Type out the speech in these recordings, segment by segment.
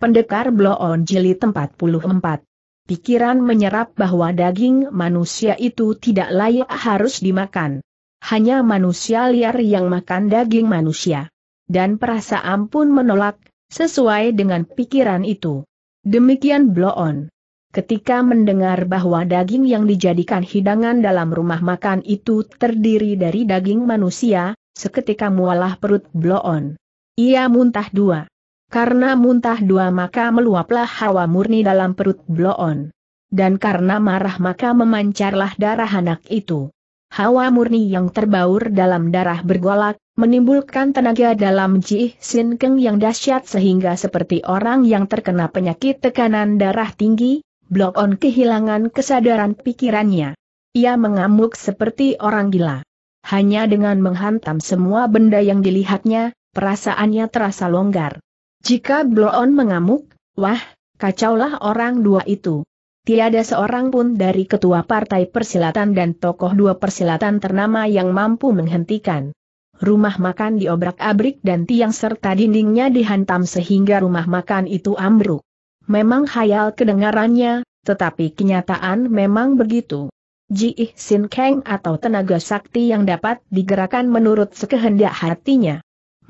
Pendekar Bloon Jeli 44. Pikiran menyerap bahwa daging manusia itu tidak layak harus dimakan. Hanya manusia liar yang makan daging manusia. Dan perasaan pun menolak, sesuai dengan pikiran itu. Demikian Bloon. Ketika mendengar bahwa daging yang dijadikan hidangan dalam rumah makan itu terdiri dari daging manusia, seketika mualah perut Bloon. Ia muntah dua. Karena muntah dua maka meluaplah hawa murni dalam perut Bloon. Dan karena marah maka memancarlah darah anak itu. Hawa murni yang terbaur dalam darah bergolak, menimbulkan tenaga dalam Ji Sin Keng yang dahsyat sehingga seperti orang yang terkena penyakit tekanan darah tinggi, Blok On kehilangan kesadaran pikirannya. Ia mengamuk seperti orang gila. Hanya dengan menghantam semua benda yang dilihatnya, perasaannya terasa longgar. Jika Bloon mengamuk, wah, kacaulah orang dua itu. Tiada seorang pun dari ketua partai persilatan dan tokoh dua persilatan ternama yang mampu menghentikan. Rumah makan diobrak-abrik dan tiang serta dindingnya dihantam sehingga rumah makan itu ambruk. Memang hayal kedengarannya, tetapi kenyataan memang begitu. Ji Sin Kang atau tenaga sakti yang dapat digerakkan menurut sekehendak hatinya.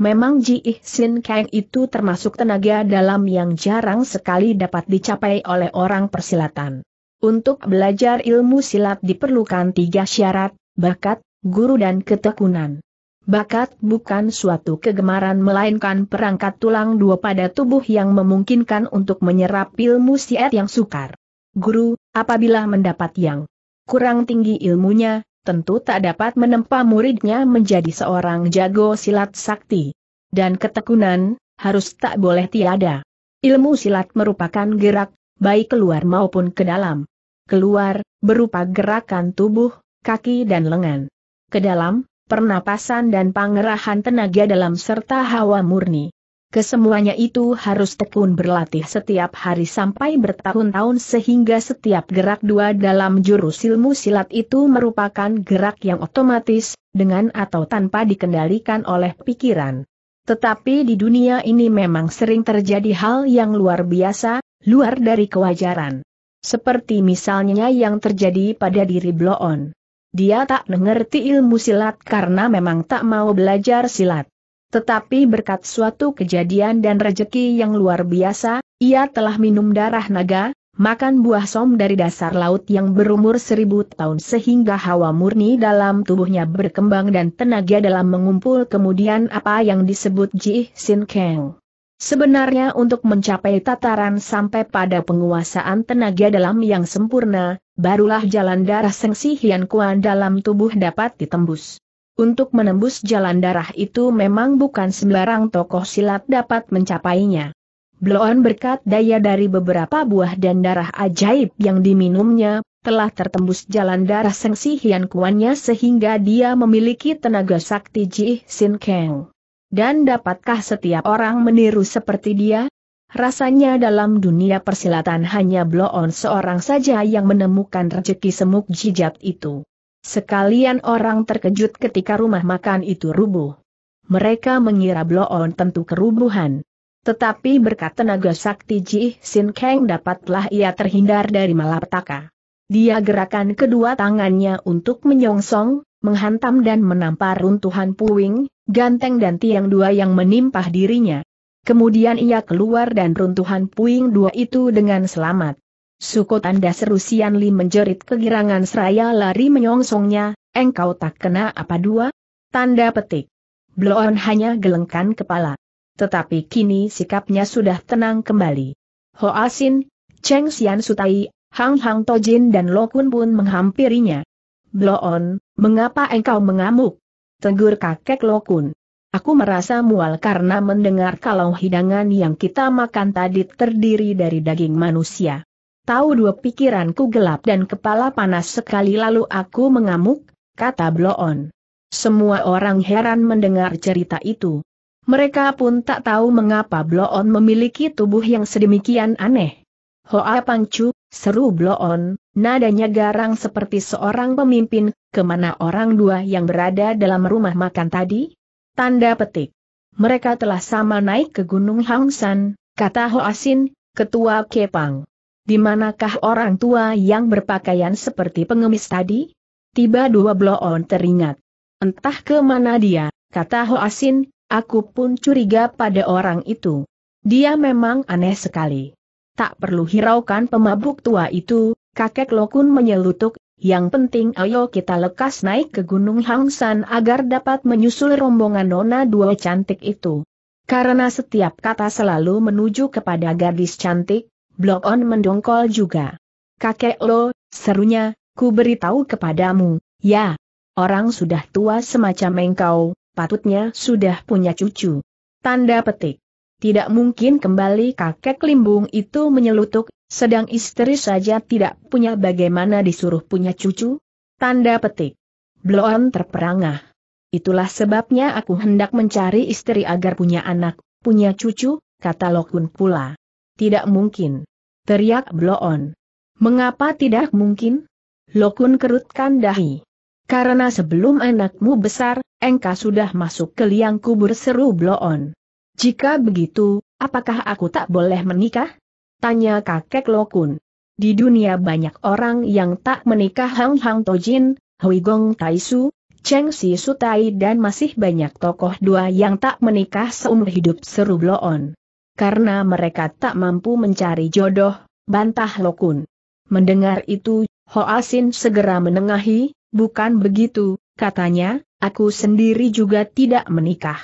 Memang Ji Sin Kang itu termasuk tenaga dalam yang jarang sekali dapat dicapai oleh orang persilatan. Untuk belajar ilmu silat diperlukan tiga syarat, bakat, guru dan ketekunan. Bakat bukan suatu kegemaran melainkan perangkat tulang dua pada tubuh yang memungkinkan untuk menyerap ilmu siat yang sukar. Guru, apabila mendapat yang kurang tinggi ilmunya, tentu tak dapat menempa muridnya menjadi seorang jago silat sakti. Dan ketekunan, harus tak boleh tiada. Ilmu silat merupakan gerak, baik keluar maupun ke dalam. Keluar, berupa gerakan tubuh, kaki dan lengan. Kedalam pernapasan dan pangerahan tenaga dalam serta hawa murni. Kesemuanya itu harus tekun berlatih setiap hari sampai bertahun-tahun sehingga setiap gerak dua dalam jurus ilmu silat itu merupakan gerak yang otomatis, dengan atau tanpa dikendalikan oleh pikiran. Tetapi di dunia ini memang sering terjadi hal yang luar biasa, luar dari kewajaran. Seperti misalnya yang terjadi pada diri Bloon. Dia tak mengerti ilmu silat karena memang tak mau belajar silat. Tetapi berkat suatu kejadian dan rejeki yang luar biasa, ia telah minum darah naga, makan buah som dari dasar laut yang berumur seribu tahun sehingga hawa murni dalam tubuhnya berkembang dan tenaga dalam mengumpul kemudian apa yang disebut Ji Sin Kang. Sebenarnya untuk mencapai tataran sampai pada penguasaan tenaga dalam yang sempurna, barulah jalan darah Sengsi Hian Kuan dalam tubuh dapat ditembus. Untuk menembus jalan darah itu memang bukan sembarang tokoh silat dapat mencapainya. Bloon berkat daya dari beberapa buah dan darah ajaib yang diminumnya, telah tertembus jalan darah Sengsi Hian Kuannya sehingga dia memiliki tenaga sakti Ji Sin Kang. Dan dapatkah setiap orang meniru seperti dia? Rasanya dalam dunia persilatan hanya Bloon seorang saja yang menemukan rezeki semuk jijat itu. Sekalian orang terkejut ketika rumah makan itu rubuh. Mereka mengira Bloon tentu kerubuhan. Tetapi berkat tenaga sakti Ji Sin Kang dapatlah ia terhindar dari malapetaka. Dia gerakan kedua tangannya untuk menyongsong, menghantam dan menampar runtuhan puing, ganteng dan tiang dua yang menimpah dirinya. Kemudian ia keluar dan runtuhan puing dua itu dengan selamat. Suko tanda seru Sian Li menjerit kegirangan seraya lari menyongsongnya, engkau tak kena apa dua? Tanda petik. Bloon hanya gelengkan kepala. Tetapi kini sikapnya sudah tenang kembali. Ho Asin, Cheng Sian Sutai, Hang Hang Tojin dan Lokun pun menghampirinya. Bloon, mengapa engkau mengamuk? Tegur kakek Lokun. Aku merasa mual karena mendengar kalau hidangan yang kita makan tadi terdiri dari daging manusia. Tahu dua pikiranku gelap dan kepala panas sekali lalu aku mengamuk, kata Bloon. Semua orang heran mendengar cerita itu. Mereka pun tak tahu mengapa Bloon memiliki tubuh yang sedemikian aneh. Hoa Pangcu, seru Bloon, nadanya garang seperti seorang pemimpin, kemana orang dua yang berada dalam rumah makan tadi? Tanda petik. Mereka telah sama naik ke Gunung Hangsan, kata Hoa Sin, Ketua Kepang. Di manakah orang tua yang berpakaian seperti pengemis tadi? Tiba dua bloon teringat. Entah ke mana dia, kata Hoasin, aku pun curiga pada orang itu. Dia memang aneh sekali. Tak perlu hiraukan pemabuk tua itu, kakek Lokun menyelutuk, yang penting ayo kita lekas naik ke Gunung Hangsan agar dapat menyusul rombongan nona dua cantik itu. Karena setiap kata selalu menuju kepada gadis cantik, Blok On mendongkol juga. Kakek lo, serunya, ku beritahu kepadamu, ya, orang sudah tua semacam engkau, patutnya sudah punya cucu. Tanda petik. Tidak mungkin kembali kakek limbung itu menyelutuk, sedang istri saja tidak punya bagaimana disuruh punya cucu? Tanda petik. Bloon terperangah. Itulah sebabnya aku hendak mencari istri agar punya anak, punya cucu, kata Lokun pula. Tidak mungkin. Teriak Bloon. Mengapa tidak mungkin? Lokun kerutkan dahi. Karena sebelum anakmu besar, engkau sudah masuk ke liang kubur seru Bloon. Jika begitu, apakah aku tak boleh menikah? Tanya kakek Lokun. Di dunia banyak orang yang tak menikah Hang Hang Tojin, Hui Gong Taisu, Cheng Si Sutai dan masih banyak tokoh dua yang tak menikah seumur hidup seru Bloon karena mereka tak mampu mencari jodoh, bantah Lokun. Mendengar itu, Ho Asin segera menengahi, bukan begitu, katanya, aku sendiri juga tidak menikah.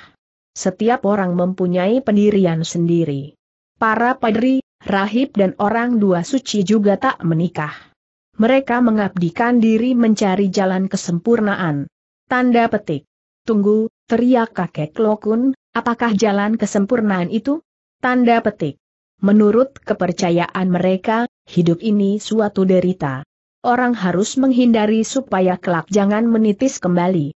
Setiap orang mempunyai pendirian sendiri. Para padri, rahib dan orang dua suci juga tak menikah. Mereka mengabdikan diri mencari jalan kesempurnaan. Tanda petik. Tunggu, teriak kakek Lokun, apakah jalan kesempurnaan itu? Tanda petik. Menurut kepercayaan mereka, hidup ini suatu derita. Orang harus menghindari supaya kelak jangan menitis kembali.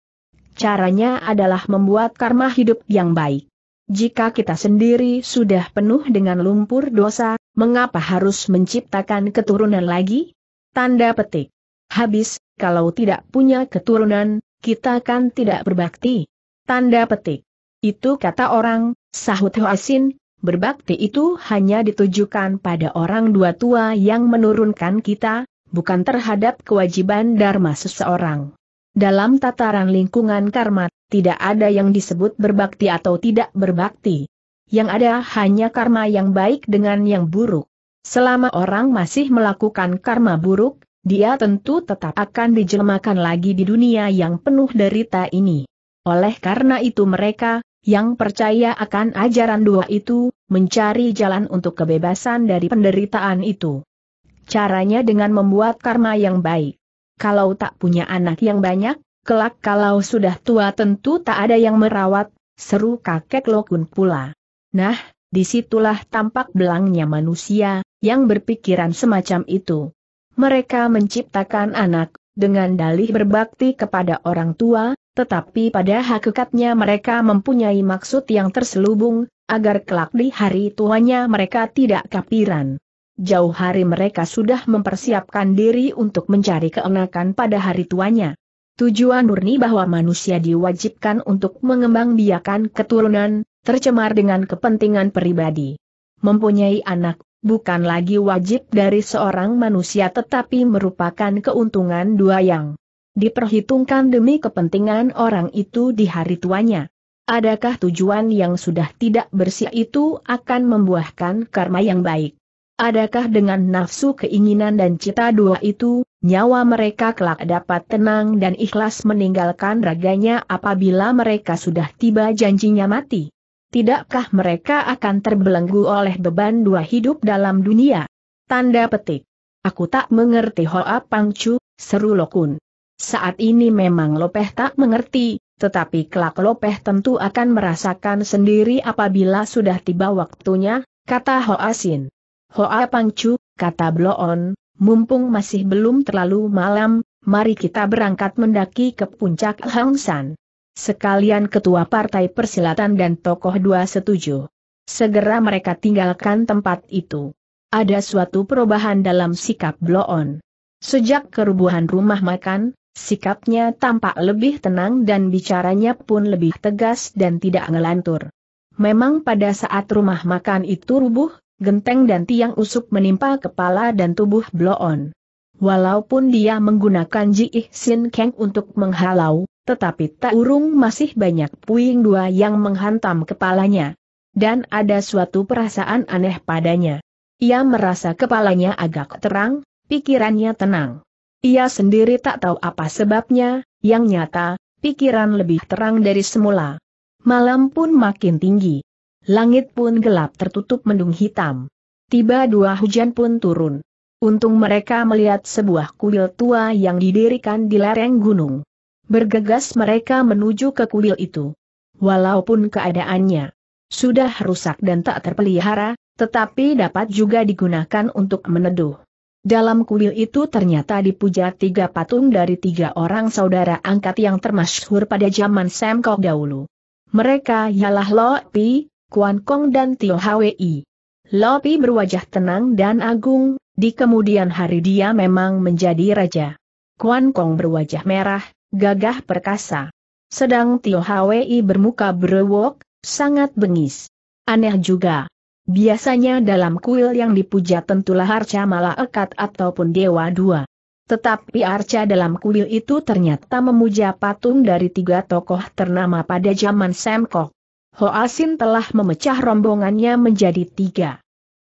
Caranya adalah membuat karma hidup yang baik. Jika kita sendiri sudah penuh dengan lumpur dosa, mengapa harus menciptakan keturunan lagi? Tanda petik. Habis, kalau tidak punya keturunan, kita kan tidak berbakti. Tanda petik. Itu kata orang, sahut Hoasin, Berbakti itu hanya ditujukan pada orang dua tua yang menurunkan kita, bukan terhadap kewajiban dharma seseorang. Dalam tataran lingkungan karma, tidak ada yang disebut berbakti atau tidak berbakti. Yang ada hanya karma yang baik dengan yang buruk. Selama orang masih melakukan karma buruk, dia tentu tetap akan dijelmakan lagi di dunia yang penuh derita ini. Oleh karena itu mereka, yang percaya akan ajaran dua itu, mencari jalan untuk kebebasan dari penderitaan itu. Caranya dengan membuat karma yang baik. Kalau tak punya anak yang banyak, kelak kalau sudah tua tentu tak ada yang merawat, seru kakek Lokun pula. Nah, disitulah tampak belangnya manusia, yang berpikiran semacam itu. Mereka menciptakan anak, dengan dalih berbakti kepada orang tua, tetapi pada hakikatnya mereka mempunyai maksud yang terselubung, agar kelak di hari tuanya mereka tidak kapiran. Jauh hari mereka sudah mempersiapkan diri untuk mencari keenakan pada hari tuanya. Tujuan murni bahwa manusia diwajibkan untuk mengembangbiakan keturunan, tercemar dengan kepentingan pribadi. Mempunyai anak, bukan lagi wajib dari seorang manusia tetapi merupakan keuntungan dua yang diperhitungkan demi kepentingan orang itu di hari tuanya. Adakah tujuan yang sudah tidak bersih itu akan membuahkan karma yang baik? Adakah dengan nafsu keinginan dan cita dua itu, nyawa mereka kelak dapat tenang dan ikhlas meninggalkan raganya apabila mereka sudah tiba janjinya mati? Tidakkah mereka akan terbelenggu oleh beban dua hidup dalam dunia? Tanda petik. Aku tak mengerti Hoa Pangcu, seru Lokun. Saat ini memang Lopeh tak mengerti, tetapi kelak Lopeh tentu akan merasakan sendiri apabila sudah tiba waktunya, kata Sin. Hoa Pangcu, kata Bloon, mumpung masih belum terlalu malam, mari kita berangkat mendaki ke puncak Hang San. Sekalian ketua partai persilatan dan tokoh dua setuju. Segera mereka tinggalkan tempat itu. Ada suatu perubahan dalam sikap Bloon. Sejak kerubuhan rumah makan, Sikapnya tampak lebih tenang dan bicaranya pun lebih tegas dan tidak ngelantur. Memang pada saat rumah makan itu rubuh, genteng dan tiang usuk menimpa kepala dan tubuh Bloon. Walaupun dia menggunakan Ji Sin Kang untuk menghalau, tetapi tak urung masih banyak puing dua yang menghantam kepalanya. Dan ada suatu perasaan aneh padanya. Ia merasa kepalanya agak terang, pikirannya tenang. Ia sendiri tak tahu apa sebabnya, yang nyata, pikiran lebih terang dari semula. Malam pun makin tinggi. Langit pun gelap tertutup mendung hitam. Tiba dua hujan pun turun. Untung mereka melihat sebuah kuil tua yang didirikan di lereng gunung. Bergegas mereka menuju ke kuil itu. Walaupun keadaannya sudah rusak dan tak terpelihara, tetapi dapat juga digunakan untuk meneduh. Dalam kuil itu ternyata dipuja tiga patung dari tiga orang saudara angkat yang termasyhur pada zaman Semkok dahulu. Mereka ialah Lo Pi, Kuan Kong dan Tio Hwi. Lo Pi berwajah tenang dan agung, di kemudian hari dia memang menjadi raja. Kuan Kong berwajah merah, gagah perkasa. Sedang Tio Hwi bermuka berewok, sangat bengis. Aneh juga, Biasanya dalam kuil yang dipuja tentulah arca ekat ataupun dewa dua. Tetapi arca dalam kuil itu ternyata memuja patung dari tiga tokoh ternama pada zaman Semkok. Hoasin telah memecah rombongannya menjadi tiga.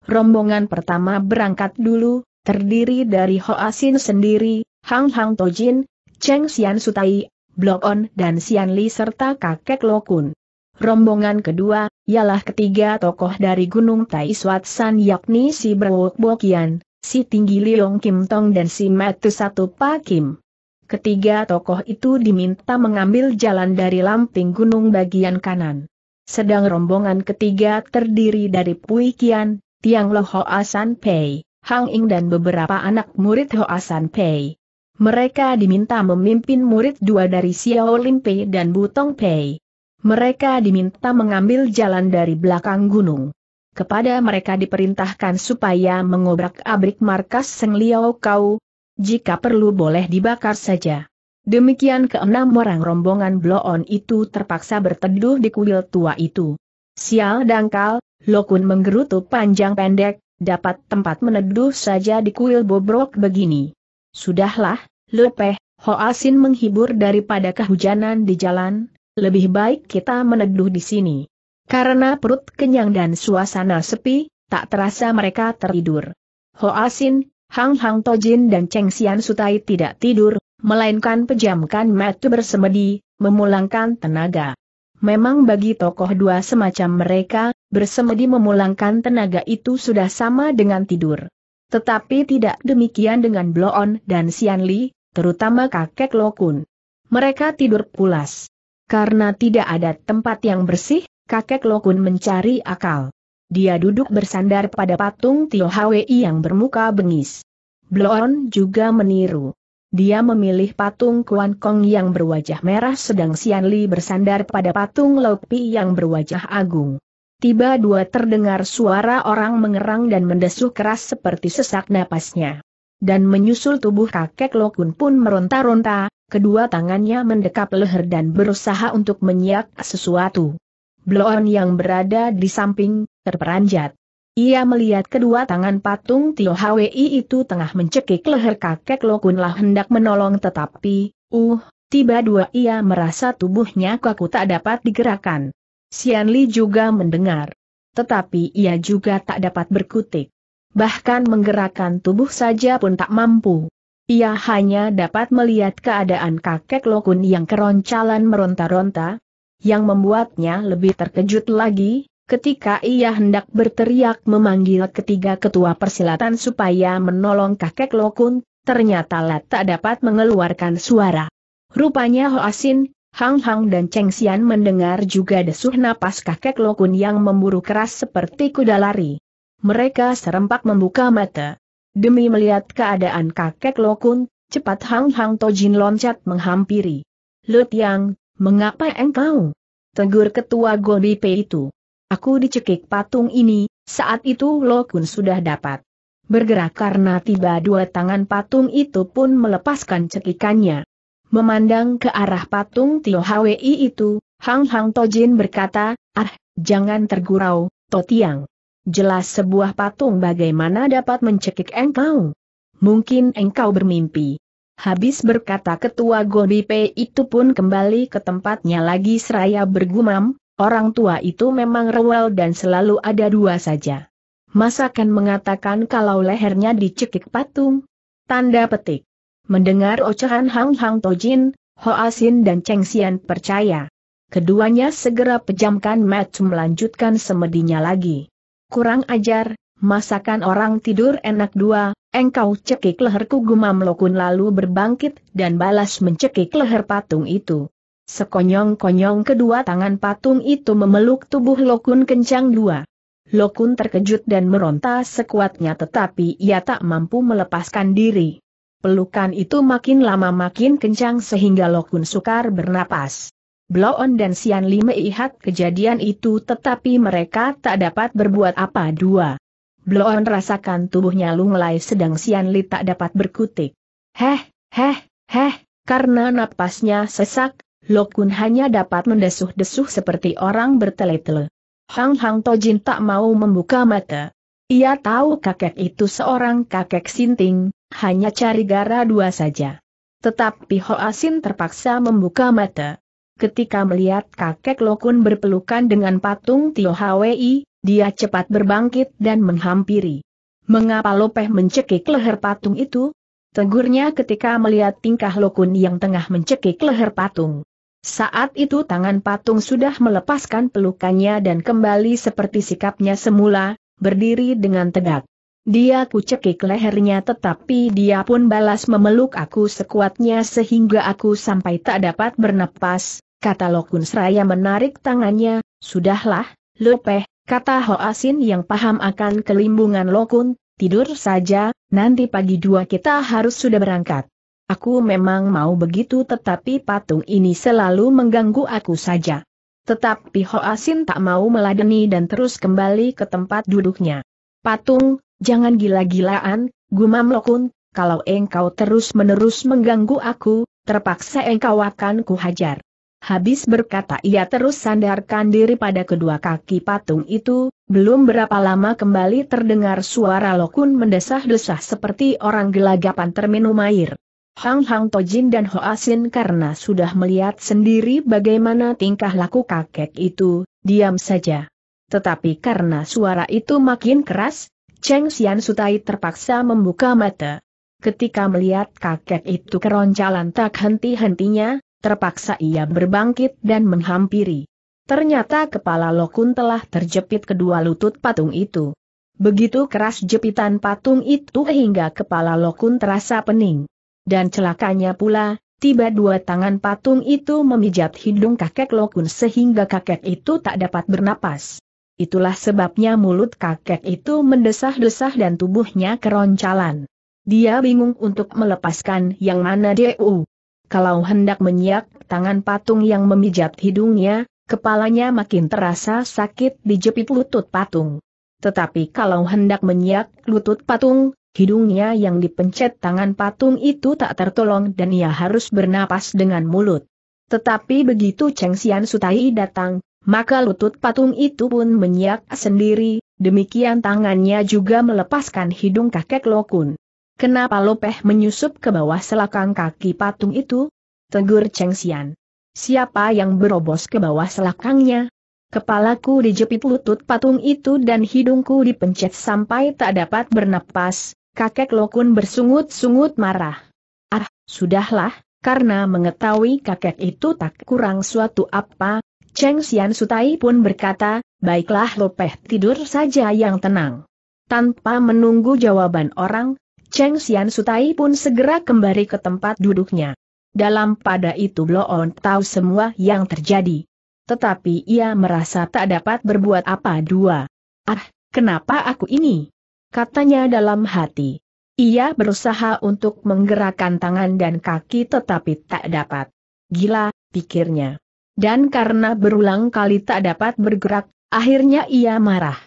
Rombongan pertama berangkat dulu, terdiri dari Hoasin sendiri, Hang Hang Tojin, Cheng Xian Sutai, Blok On dan Xian Li serta kakek Lokun. Rombongan kedua, ialah ketiga tokoh dari Gunung Tai Suat San yakni si Berwok Bokian, si Tinggi Leong Kim Tong dan si Matu Satu Pa Kim. Ketiga tokoh itu diminta mengambil jalan dari lamping gunung bagian kanan. Sedang rombongan ketiga terdiri dari Pui Kian, Tiang Lo Ho Asan Pei, Hang Ing dan beberapa anak murid Ho Asan Pei. Mereka diminta memimpin murid dua dari Xiao Lim Pei dan Butong Pei. Mereka diminta mengambil jalan dari belakang gunung. Kepada mereka diperintahkan supaya mengobrak-abrik markas Seng Liao Kau, jika perlu boleh dibakar saja. Demikian keenam orang rombongan Bloon itu terpaksa berteduh di kuil tua itu. Sial dangkal, Lokun menggerutu panjang pendek, dapat tempat meneduh saja di kuil bobrok begini. Sudahlah, Lepeh, Hoasin menghibur daripada kehujanan di jalan, lebih baik kita meneduh di sini. Karena perut kenyang dan suasana sepi, tak terasa mereka tertidur. Ho Asin, Hang Hang Tojin dan Cheng Xian Sutai tidak tidur, melainkan pejamkan mata bersemedi, memulangkan tenaga. Memang bagi tokoh dua semacam mereka, bersemedi memulangkan tenaga itu sudah sama dengan tidur. Tetapi tidak demikian dengan Bloon dan Xian Li, terutama kakek Lokun. Mereka tidur pulas. Karena tidak ada tempat yang bersih, kakek Lokun mencari akal. Dia duduk bersandar pada patung Tio Hwi yang bermuka bengis. Blon juga meniru. Dia memilih patung Kuan Kong yang berwajah merah sedang Sian Li bersandar pada patung Lopi yang berwajah agung. Tiba dua terdengar suara orang mengerang dan mendesuh keras seperti sesak napasnya. Dan menyusul tubuh kakek Lokun pun meronta-ronta, kedua tangannya mendekap leher dan berusaha untuk menyiak sesuatu. Bloon yang berada di samping, terperanjat. Ia melihat kedua tangan patung Tio Hwi itu tengah mencekik leher kakek lah hendak menolong tetapi, uh, tiba dua ia merasa tubuhnya kaku tak dapat digerakkan. Sian Li juga mendengar. Tetapi ia juga tak dapat berkutik. Bahkan menggerakkan tubuh saja pun tak mampu. Ia hanya dapat melihat keadaan kakek Lokun yang keroncalan meronta-ronta, yang membuatnya lebih terkejut lagi, ketika ia hendak berteriak memanggil ketiga ketua persilatan supaya menolong kakek Lokun, ternyata Lat tak dapat mengeluarkan suara. Rupanya Asin, Hang Hang dan Cheng Xian mendengar juga desuh napas kakek Lokun yang memburu keras seperti kuda lari. Mereka serempak membuka mata. Demi melihat keadaan kakek Lokun, cepat Hang Hang Tojin loncat menghampiri. Lut Yang, mengapa engkau? Tegur ketua Gobi Pei itu. Aku dicekik patung ini, saat itu Lokun sudah dapat bergerak karena tiba dua tangan patung itu pun melepaskan cekikannya. Memandang ke arah patung Tio Hwi itu, Hang Hang Tojin berkata, ah, jangan tergurau, Totiang. Jelas sebuah patung bagaimana dapat mencekik engkau? Mungkin engkau bermimpi. Habis berkata ketua Gobipe itu pun kembali ke tempatnya lagi seraya bergumam, orang tua itu memang rewel dan selalu ada dua saja. Masakan mengatakan kalau lehernya dicekik patung? Tanda petik. Mendengar ocehan Hang Hang Tojin, Ho Asin dan Cheng Xian percaya. Keduanya segera pejamkan match melanjutkan semedinya lagi. Kurang ajar, masakan orang tidur enak dua, engkau cekik leherku gumam Lokun lalu berbangkit dan balas mencekik leher patung itu. Sekonyong-konyong kedua tangan patung itu memeluk tubuh Lokun kencang dua. Lokun terkejut dan meronta sekuatnya tetapi ia tak mampu melepaskan diri. Pelukan itu makin lama makin kencang sehingga Lokun sukar bernapas. Bloon dan Sian Li melihat kejadian itu tetapi mereka tak dapat berbuat apa dua. Bloon rasakan tubuhnya lunglai sedang Sian Li tak dapat berkutik. Heh, heh, heh, karena napasnya sesak, Lokun hanya dapat mendesuh-desuh seperti orang bertele-tele. Hang Hang Tojin tak mau membuka mata. Ia tahu kakek itu seorang kakek sinting, hanya cari gara dua saja. Tetapi Hoa Sin terpaksa membuka mata ketika melihat kakek Lokun berpelukan dengan patung Tio Hwi, dia cepat berbangkit dan menghampiri. Mengapa Lopeh mencekik leher patung itu? Tegurnya ketika melihat tingkah Lokun yang tengah mencekik leher patung. Saat itu tangan patung sudah melepaskan pelukannya dan kembali seperti sikapnya semula, berdiri dengan tegak. Dia kucekik lehernya tetapi dia pun balas memeluk aku sekuatnya sehingga aku sampai tak dapat bernapas, kata Lokun Seraya menarik tangannya, sudahlah, Lopeh, kata Ho Asin yang paham akan kelimbungan Lokun, tidur saja, nanti pagi dua kita harus sudah berangkat. Aku memang mau begitu tetapi patung ini selalu mengganggu aku saja. Tetapi Ho Asin tak mau meladeni dan terus kembali ke tempat duduknya. Patung, jangan gila-gilaan, gumam Lokun, kalau engkau terus-menerus mengganggu aku, terpaksa engkau akan kuhajar. Habis berkata ia terus sandarkan diri pada kedua kaki patung itu, belum berapa lama kembali terdengar suara lokun mendesah-desah seperti orang gelagapan terminum air. Hang Hang Tojin dan Hoasin karena sudah melihat sendiri bagaimana tingkah laku kakek itu, diam saja. Tetapi karena suara itu makin keras, Cheng Xian Sutai terpaksa membuka mata. Ketika melihat kakek itu keroncalan tak henti-hentinya, Terpaksa ia berbangkit dan menghampiri. Ternyata kepala Lokun telah terjepit kedua lutut patung itu. Begitu keras jepitan patung itu hingga kepala Lokun terasa pening. Dan celakanya pula, tiba dua tangan patung itu memijat hidung kakek Lokun sehingga kakek itu tak dapat bernapas. Itulah sebabnya mulut kakek itu mendesah-desah dan tubuhnya keroncalan. Dia bingung untuk melepaskan yang mana DU kalau hendak menyiak, tangan patung yang memijat hidungnya, kepalanya makin terasa sakit dijepit lutut patung. Tetapi kalau hendak menyiak lutut patung, hidungnya yang dipencet tangan patung itu tak tertolong dan ia harus bernapas dengan mulut. Tetapi begitu Cheng Xian Sutai datang, maka lutut patung itu pun menyiak sendiri, demikian tangannya juga melepaskan hidung kakek Lokun. Kenapa Lopeh menyusup ke bawah selakang kaki patung itu? Tegur Cheng Xian. Siapa yang berobos ke bawah selakangnya? Kepalaku dijepit lutut patung itu dan hidungku dipencet sampai tak dapat bernapas, kakek Lokun bersungut-sungut marah. Ah, sudahlah, karena mengetahui kakek itu tak kurang suatu apa, Cheng Xian Sutai pun berkata, baiklah Lopeh tidur saja yang tenang. Tanpa menunggu jawaban orang, Cheng Xian Sutai pun segera kembali ke tempat duduknya. Dalam pada itu Blo On tahu semua yang terjadi. Tetapi ia merasa tak dapat berbuat apa dua. Ah, kenapa aku ini? Katanya dalam hati. Ia berusaha untuk menggerakkan tangan dan kaki tetapi tak dapat. Gila, pikirnya. Dan karena berulang kali tak dapat bergerak, akhirnya ia marah.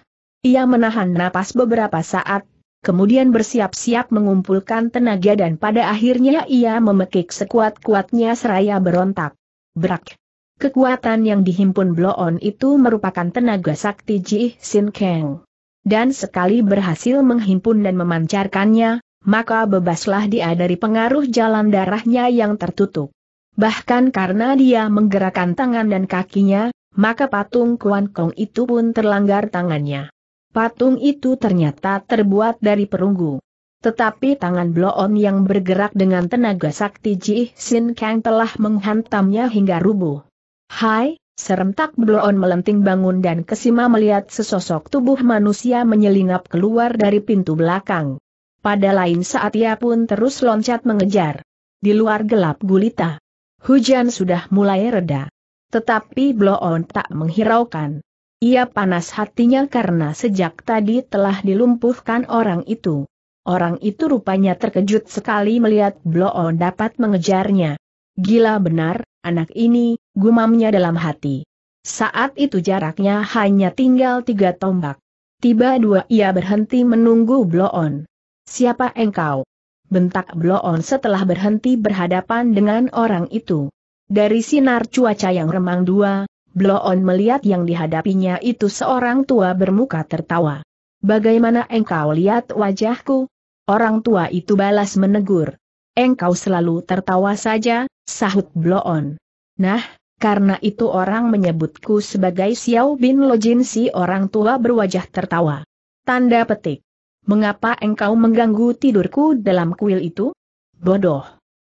Ia menahan napas beberapa saat kemudian bersiap-siap mengumpulkan tenaga dan pada akhirnya ia memekik sekuat-kuatnya seraya berontak. Berak. Kekuatan yang dihimpun Bloon itu merupakan tenaga sakti Ji Sin Kang. Dan sekali berhasil menghimpun dan memancarkannya, maka bebaslah dia dari pengaruh jalan darahnya yang tertutup. Bahkan karena dia menggerakkan tangan dan kakinya, maka patung Kuan Kong itu pun terlanggar tangannya. Patung itu ternyata terbuat dari perunggu. Tetapi tangan Bloon yang bergerak dengan tenaga sakti Ji Sin Kang telah menghantamnya hingga rubuh. Hai, serentak Bloon melenting bangun dan kesima melihat sesosok tubuh manusia menyelinap keluar dari pintu belakang. Pada lain saat ia pun terus loncat mengejar. Di luar gelap gulita. Hujan sudah mulai reda. Tetapi Bloon tak menghiraukan. Ia panas hatinya karena sejak tadi telah dilumpuhkan orang itu. Orang itu rupanya terkejut sekali melihat Bloo dapat mengejarnya. Gila benar, anak ini, gumamnya dalam hati. Saat itu jaraknya hanya tinggal tiga tombak. Tiba dua ia berhenti menunggu Bloon. Siapa engkau? Bentak Bloon setelah berhenti berhadapan dengan orang itu. Dari sinar cuaca yang remang dua, Bloon melihat yang dihadapinya itu seorang tua bermuka tertawa. Bagaimana engkau lihat wajahku? Orang tua itu balas menegur. Engkau selalu tertawa saja, sahut Bloon. Nah, karena itu orang menyebutku sebagai Xiao Bin Lojin si orang tua berwajah tertawa. Tanda petik. Mengapa engkau mengganggu tidurku dalam kuil itu? Bodoh.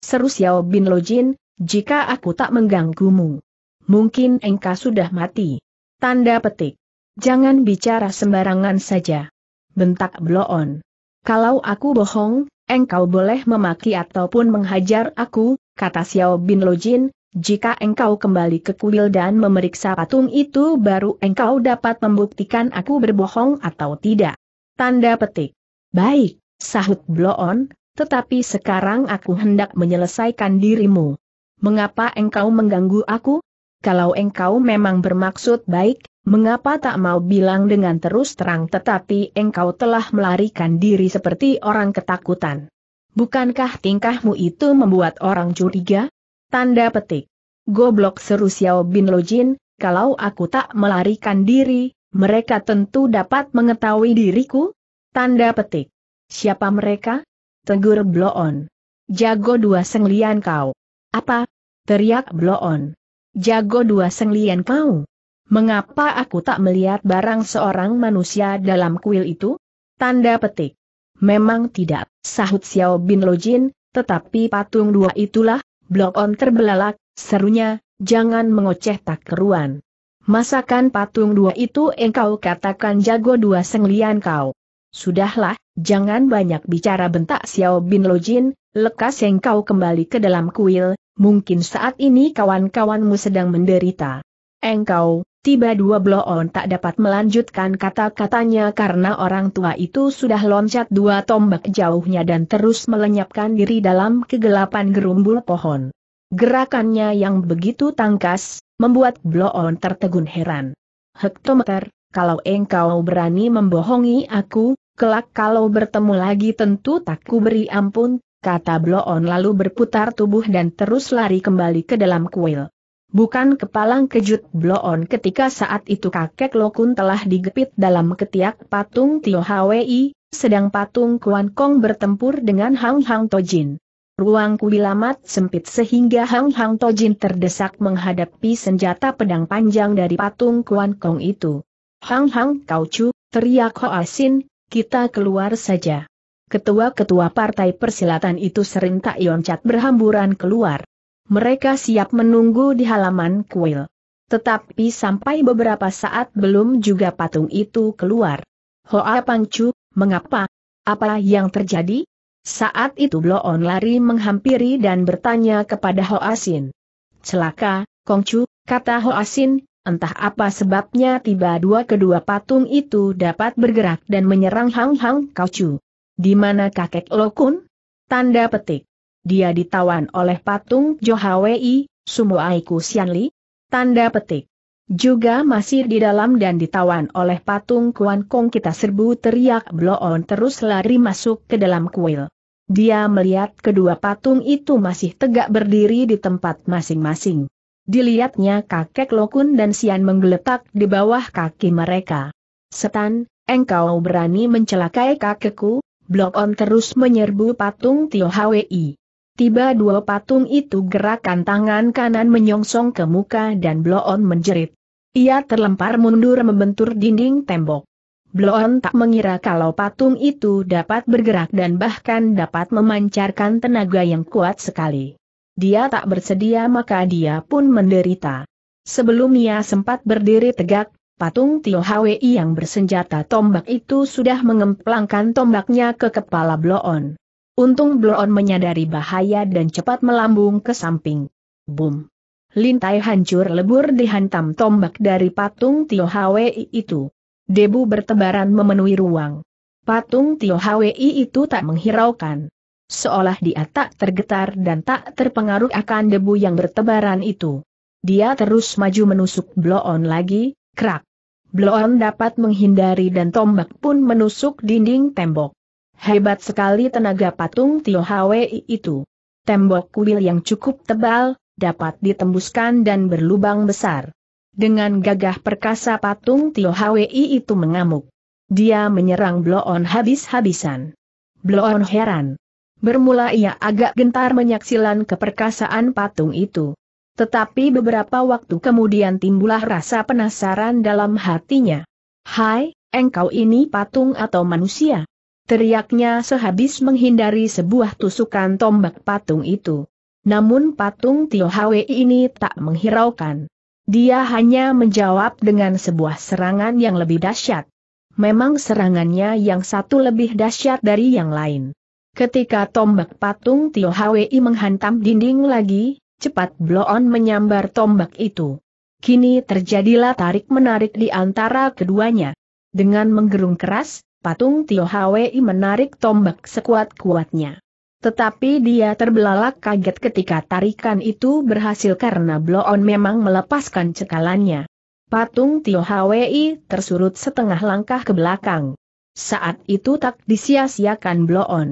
Seru Xiao Bin Lojin, jika aku tak mengganggumu mungkin engkau sudah mati. Tanda petik. Jangan bicara sembarangan saja. Bentak Bloon. Kalau aku bohong, engkau boleh memaki ataupun menghajar aku, kata Xiao Bin Lojin, jika engkau kembali ke kuil dan memeriksa patung itu baru engkau dapat membuktikan aku berbohong atau tidak. Tanda petik. Baik, sahut Bloon, tetapi sekarang aku hendak menyelesaikan dirimu. Mengapa engkau mengganggu aku? kalau engkau memang bermaksud baik, mengapa tak mau bilang dengan terus terang tetapi engkau telah melarikan diri seperti orang ketakutan. Bukankah tingkahmu itu membuat orang curiga? Tanda petik. Goblok seru Xiao Bin Lojin, kalau aku tak melarikan diri, mereka tentu dapat mengetahui diriku? Tanda petik. Siapa mereka? Tegur Bloon. Jago dua senglian kau. Apa? Teriak Bloon. Jago dua senglian kau. Mengapa aku tak melihat barang seorang manusia dalam kuil itu? Tanda petik. Memang tidak, sahut Xiao Bin Lojin, tetapi patung dua itulah, blok on terbelalak, serunya, jangan mengoceh tak keruan. Masakan patung dua itu engkau katakan jago dua senglian kau. Sudahlah, jangan banyak bicara bentak Xiao Bin Lojin, lekas engkau kembali ke dalam kuil, mungkin saat ini kawan-kawanmu sedang menderita. Engkau, tiba dua bloon tak dapat melanjutkan kata-katanya karena orang tua itu sudah loncat dua tombak jauhnya dan terus melenyapkan diri dalam kegelapan gerumbul pohon. Gerakannya yang begitu tangkas, membuat bloon tertegun heran. Hektometer, kalau engkau berani membohongi aku, kelak kalau bertemu lagi tentu tak kuberi ampun, kata Bloon lalu berputar tubuh dan terus lari kembali ke dalam kuil. Bukan kepalang kejut Bloon ketika saat itu kakek Lokun telah digepit dalam ketiak patung Tio Hwi, sedang patung Kuan Kong bertempur dengan Hang Hang Tojin. Ruang kuil amat sempit sehingga Hang Hang Tojin terdesak menghadapi senjata pedang panjang dari patung Kuan Kong itu. Hang Hang Kau Chu, teriak Hoa Sin, kita keluar saja ketua-ketua partai persilatan itu sering tak yoncat berhamburan keluar. Mereka siap menunggu di halaman kuil. Tetapi sampai beberapa saat belum juga patung itu keluar. Hoa Pangcu, mengapa? Apa yang terjadi? Saat itu On lari menghampiri dan bertanya kepada Hoa Sin. Celaka, Kongcu, kata Hoa Sin, Entah apa sebabnya tiba dua kedua patung itu dapat bergerak dan menyerang Hang Hang Kaucu. Di mana kakek Lokun? Tanda petik. Dia ditawan oleh patung Johawei, Sumuaiku Xianli? Tanda petik. Juga masih di dalam dan ditawan oleh patung Kuan Kong kita serbu teriak Bloon terus lari masuk ke dalam kuil. Dia melihat kedua patung itu masih tegak berdiri di tempat masing-masing. Dilihatnya kakek Lokun dan Sian menggeletak di bawah kaki mereka. Setan, engkau berani mencelakai kakekku, Blok On terus menyerbu patung Tio Hwi. Tiba dua patung itu gerakan tangan kanan menyongsong ke muka dan Bloon menjerit. Ia terlempar mundur membentur dinding tembok. Bloon tak mengira kalau patung itu dapat bergerak dan bahkan dapat memancarkan tenaga yang kuat sekali. Dia tak bersedia maka dia pun menderita. Sebelum ia sempat berdiri tegak, patung Tio Hwi yang bersenjata tombak itu sudah mengemplangkan tombaknya ke kepala Bloon. Untung Bloon menyadari bahaya dan cepat melambung ke samping. Boom! Lintai hancur lebur dihantam tombak dari patung Tio Hwi itu. Debu bertebaran memenuhi ruang. Patung Tio Hwi itu tak menghiraukan. Seolah dia tak tergetar dan tak terpengaruh akan debu yang bertebaran itu. Dia terus maju menusuk Bloon lagi, Krak. Bloon dapat menghindari dan tombak pun menusuk dinding tembok. Hebat sekali tenaga patung Tio Hwi itu. Tembok kuil yang cukup tebal, dapat ditembuskan dan berlubang besar. Dengan gagah perkasa patung Tio Hwi itu mengamuk. Dia menyerang Bloon habis-habisan. Bloon heran. Bermula ia agak gentar menyaksikan keperkasaan patung itu. Tetapi beberapa waktu kemudian timbullah rasa penasaran dalam hatinya. Hai, engkau ini patung atau manusia? Teriaknya sehabis menghindari sebuah tusukan tombak patung itu. Namun patung Tio Hwe ini tak menghiraukan. Dia hanya menjawab dengan sebuah serangan yang lebih dahsyat. Memang serangannya yang satu lebih dahsyat dari yang lain. Ketika tombak patung Tio Hwi menghantam dinding lagi, cepat Bloon menyambar tombak itu. Kini terjadilah tarik-menarik di antara keduanya. Dengan menggerung keras, patung Tio Hwi menarik tombak sekuat-kuatnya. Tetapi dia terbelalak kaget ketika tarikan itu berhasil karena Bloon memang melepaskan cekalannya. Patung Tio Hwi tersurut setengah langkah ke belakang. Saat itu tak disia-siakan Bloon.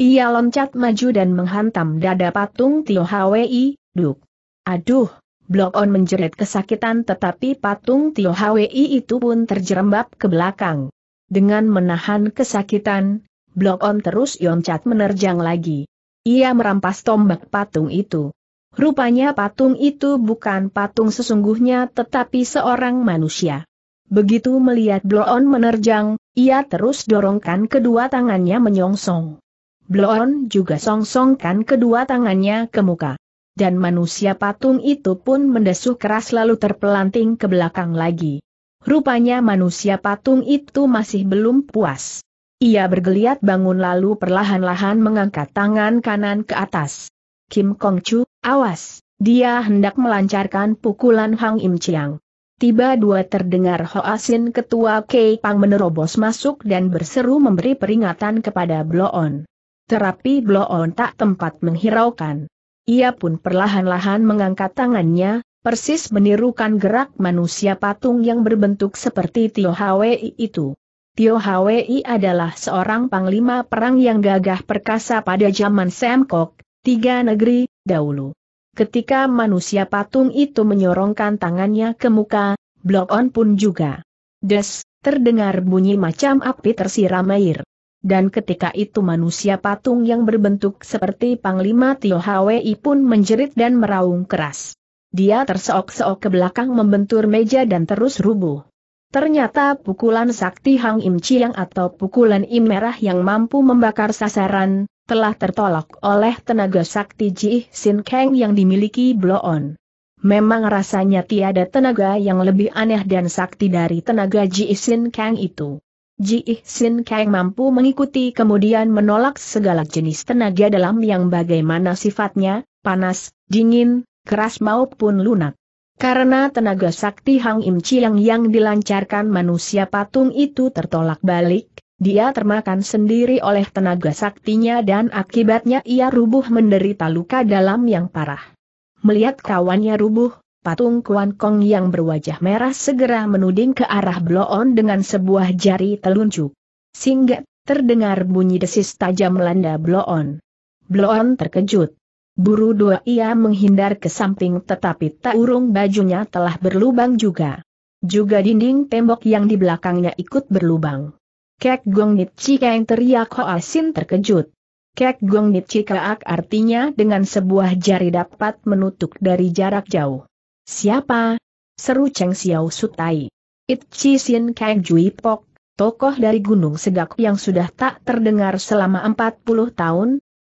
Ia loncat maju dan menghantam dada patung Tio Hwi, Duk. Aduh, Blok On menjerit kesakitan tetapi patung Tio Hwi itu pun terjerembab ke belakang. Dengan menahan kesakitan, Blok On terus yoncat menerjang lagi. Ia merampas tombak patung itu. Rupanya patung itu bukan patung sesungguhnya tetapi seorang manusia. Begitu melihat Bloon menerjang, ia terus dorongkan kedua tangannya menyongsong. Bloon juga songsongkan kedua tangannya ke muka dan manusia patung itu pun mendesuh keras lalu terpelanting ke belakang lagi. Rupanya manusia patung itu masih belum puas. Ia bergeliat bangun lalu perlahan-lahan mengangkat tangan kanan ke atas. Kim Kong Chu, awas, dia hendak melancarkan pukulan Hang Im Chiang. Tiba dua terdengar Hoasin ketua Kei Pang menerobos masuk dan berseru memberi peringatan kepada Bloon. Terapi Bloon tak tempat menghiraukan. Ia pun perlahan-lahan mengangkat tangannya, persis menirukan gerak manusia patung yang berbentuk seperti Tio Hwi itu. Tio Hwi adalah seorang panglima perang yang gagah perkasa pada zaman Semkok, tiga negeri, dahulu. Ketika manusia patung itu menyorongkan tangannya ke muka, Blok On pun juga. Des, terdengar bunyi macam api tersiram air dan ketika itu manusia patung yang berbentuk seperti Panglima Tio Hwi pun menjerit dan meraung keras. Dia terseok-seok ke belakang membentur meja dan terus rubuh. Ternyata pukulan sakti Hang Im Chiang atau pukulan Im Merah yang mampu membakar sasaran, telah tertolak oleh tenaga sakti Ji Sin Kang yang dimiliki Bloon. Memang rasanya tiada tenaga yang lebih aneh dan sakti dari tenaga Ji Sin Kang itu. Ji Sin Kang mampu mengikuti kemudian menolak segala jenis tenaga dalam yang bagaimana sifatnya, panas, dingin, keras maupun lunak. Karena tenaga sakti Hang Im Chiang yang dilancarkan manusia patung itu tertolak balik, dia termakan sendiri oleh tenaga saktinya dan akibatnya ia rubuh menderita luka dalam yang parah. Melihat kawannya rubuh, patung Kuan Kong yang berwajah merah segera menuding ke arah Bloon dengan sebuah jari telunjuk. sehingga terdengar bunyi desis tajam melanda Bloon. Bloon terkejut. Buru dua ia menghindar ke samping tetapi tak urung bajunya telah berlubang juga. Juga dinding tembok yang di belakangnya ikut berlubang. Kek Gong Nit Chika yang teriak Hoa Sin terkejut. Kek Gong Nit Chikaak artinya dengan sebuah jari dapat menutup dari jarak jauh. Siapa? Seru Cheng Xiao Sutai. Itchi Sin Kang Jui Pok, tokoh dari Gunung Segak yang sudah tak terdengar selama 40 tahun?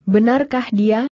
Benarkah dia?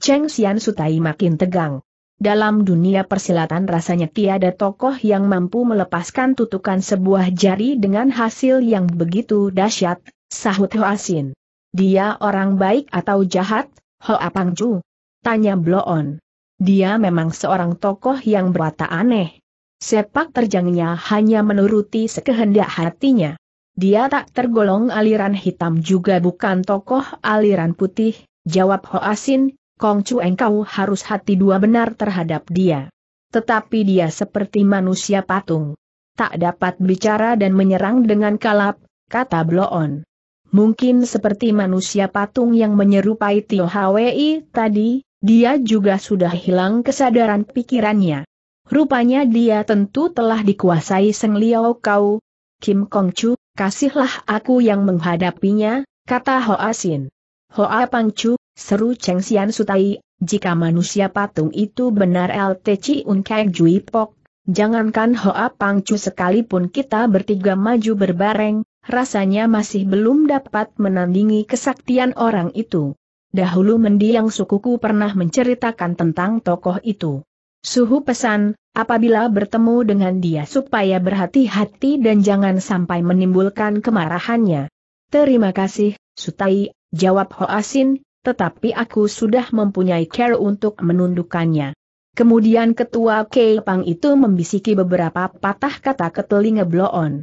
Cheng Xian Sutai makin tegang. Dalam dunia persilatan rasanya tiada tokoh yang mampu melepaskan tutukan sebuah jari dengan hasil yang begitu dahsyat, sahut Ho Asin. Dia orang baik atau jahat, Hoa Pangju? Tanya Bloon. Dia memang seorang tokoh yang berwatak aneh. Sepak terjangnya hanya menuruti sekehendak hatinya. Dia tak tergolong aliran hitam juga bukan tokoh aliran putih, jawab Ho Asin, Kong Chu engkau harus hati dua benar terhadap dia. Tetapi dia seperti manusia patung. Tak dapat bicara dan menyerang dengan kalap, kata Bloon. Mungkin seperti manusia patung yang menyerupai Tio Hwi tadi, dia juga sudah hilang kesadaran pikirannya. Rupanya dia tentu telah dikuasai Seng Liao Kau. Kim Kong Chu, kasihlah aku yang menghadapinya, kata Hoa Sin. Hoa Pang Chu, seru Cheng Xian Sutai, jika manusia patung itu benar LTC Unkai Jui Pok, jangankan Hoa Pang Chu sekalipun kita bertiga maju berbareng, rasanya masih belum dapat menandingi kesaktian orang itu. Dahulu mendiang sukuku pernah menceritakan tentang tokoh itu. Suhu pesan, apabila bertemu dengan dia supaya berhati-hati dan jangan sampai menimbulkan kemarahannya. Terima kasih, Sutai, jawab Hoasin, tetapi aku sudah mempunyai care untuk menundukkannya. Kemudian ketua Kepang itu membisiki beberapa patah kata ke telinga Bloon.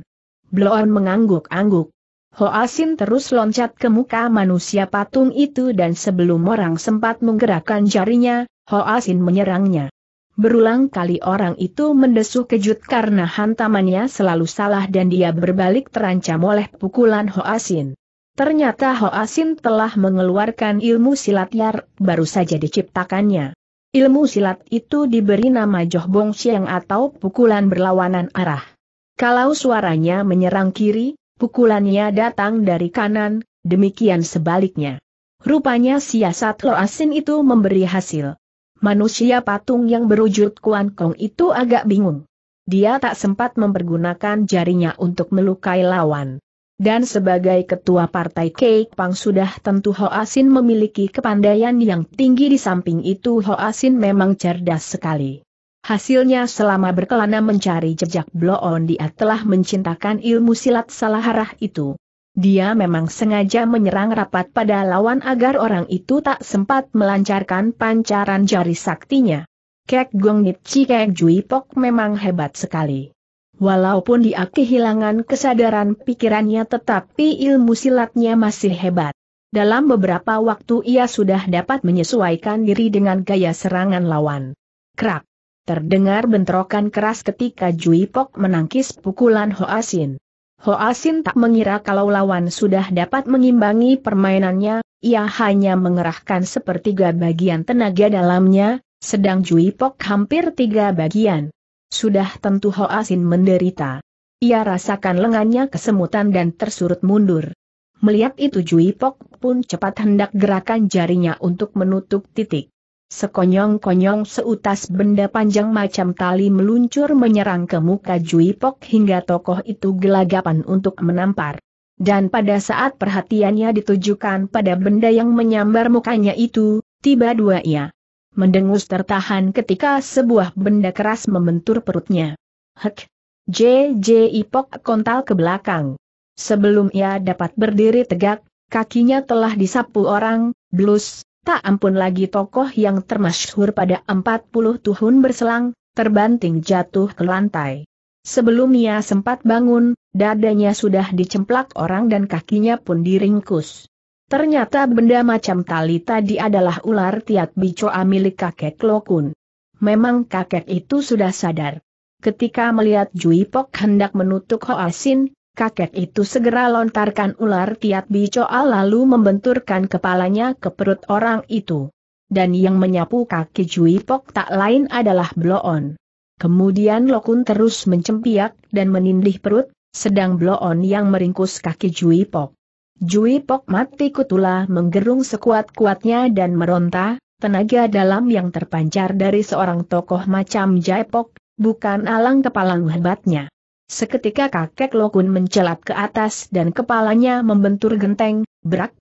Bloon mengangguk-angguk. Ho Asin terus loncat ke muka manusia patung itu dan sebelum orang sempat menggerakkan jarinya, Ho Asin menyerangnya. Berulang kali orang itu mendesuh kejut karena hantamannya selalu salah dan dia berbalik terancam oleh pukulan Ho Asin. Ternyata Ho Asin telah mengeluarkan ilmu silat liar, baru saja diciptakannya. Ilmu silat itu diberi nama Joh Bong Siang atau pukulan berlawanan arah. Kalau suaranya menyerang kiri, pukulannya datang dari kanan, demikian sebaliknya. Rupanya siasat Asin itu memberi hasil. Manusia patung yang berwujud Kuan Kong itu agak bingung. Dia tak sempat mempergunakan jarinya untuk melukai lawan. Dan sebagai ketua partai Kek Pang sudah tentu Ho Asin memiliki kepandaian yang tinggi di samping itu Ho Asin memang cerdas sekali. Hasilnya selama berkelana mencari jejak Bloon dia telah mencintakan ilmu silat salah arah itu. Dia memang sengaja menyerang rapat pada lawan agar orang itu tak sempat melancarkan pancaran jari saktinya. Kek Gong Chi Kek Jui Pok memang hebat sekali. Walaupun dia kehilangan kesadaran pikirannya tetapi ilmu silatnya masih hebat. Dalam beberapa waktu ia sudah dapat menyesuaikan diri dengan gaya serangan lawan. Krak! Terdengar bentrokan keras ketika Jui Pok menangkis pukulan Ho Asin. Ho Asin tak mengira kalau lawan sudah dapat mengimbangi permainannya, ia hanya mengerahkan sepertiga bagian tenaga dalamnya, sedang Jui Pok hampir tiga bagian. Sudah tentu Ho Asin menderita. Ia rasakan lengannya kesemutan dan tersurut mundur. Melihat itu Jui Pok pun cepat hendak gerakan jarinya untuk menutup titik. Sekonyong-konyong seutas benda panjang macam tali meluncur menyerang ke muka Juipok hingga tokoh itu gelagapan untuk menampar. Dan pada saat perhatiannya ditujukan pada benda yang menyambar mukanya itu, tiba dua ia. Mendengus tertahan ketika sebuah benda keras membentur perutnya. Hek! J.J. Ipok kontal ke belakang. Sebelum ia dapat berdiri tegak, kakinya telah disapu orang, blus, Tak ampun lagi tokoh yang termasyhur pada 40 tahun berselang, terbanting jatuh ke lantai. Sebelum ia sempat bangun, dadanya sudah dicemplak orang dan kakinya pun diringkus. Ternyata benda macam tali tadi adalah ular tiat bicoa milik kakek Lokun. Memang kakek itu sudah sadar. Ketika melihat Jui Pok hendak menutup Hoa Sin, Kakek itu segera lontarkan ular tiat bicoa lalu membenturkan kepalanya ke perut orang itu. Dan yang menyapu kaki Jui Pok tak lain adalah Bloon. Kemudian Lokun terus mencempiak dan menindih perut, sedang Bloon yang meringkus kaki Jui Pok. Jui Pok mati kutula menggerung sekuat-kuatnya dan meronta, tenaga dalam yang terpancar dari seorang tokoh macam Jaipok, bukan alang kepala hebatnya. Seketika kakek Lokun mencelat ke atas dan kepalanya membentur genteng, berak.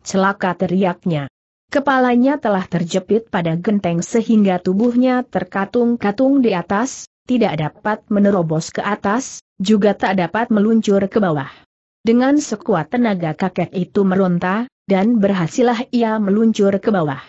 Celaka teriaknya. Kepalanya telah terjepit pada genteng sehingga tubuhnya terkatung-katung di atas, tidak dapat menerobos ke atas, juga tak dapat meluncur ke bawah. Dengan sekuat tenaga kakek itu meronta, dan berhasillah ia meluncur ke bawah.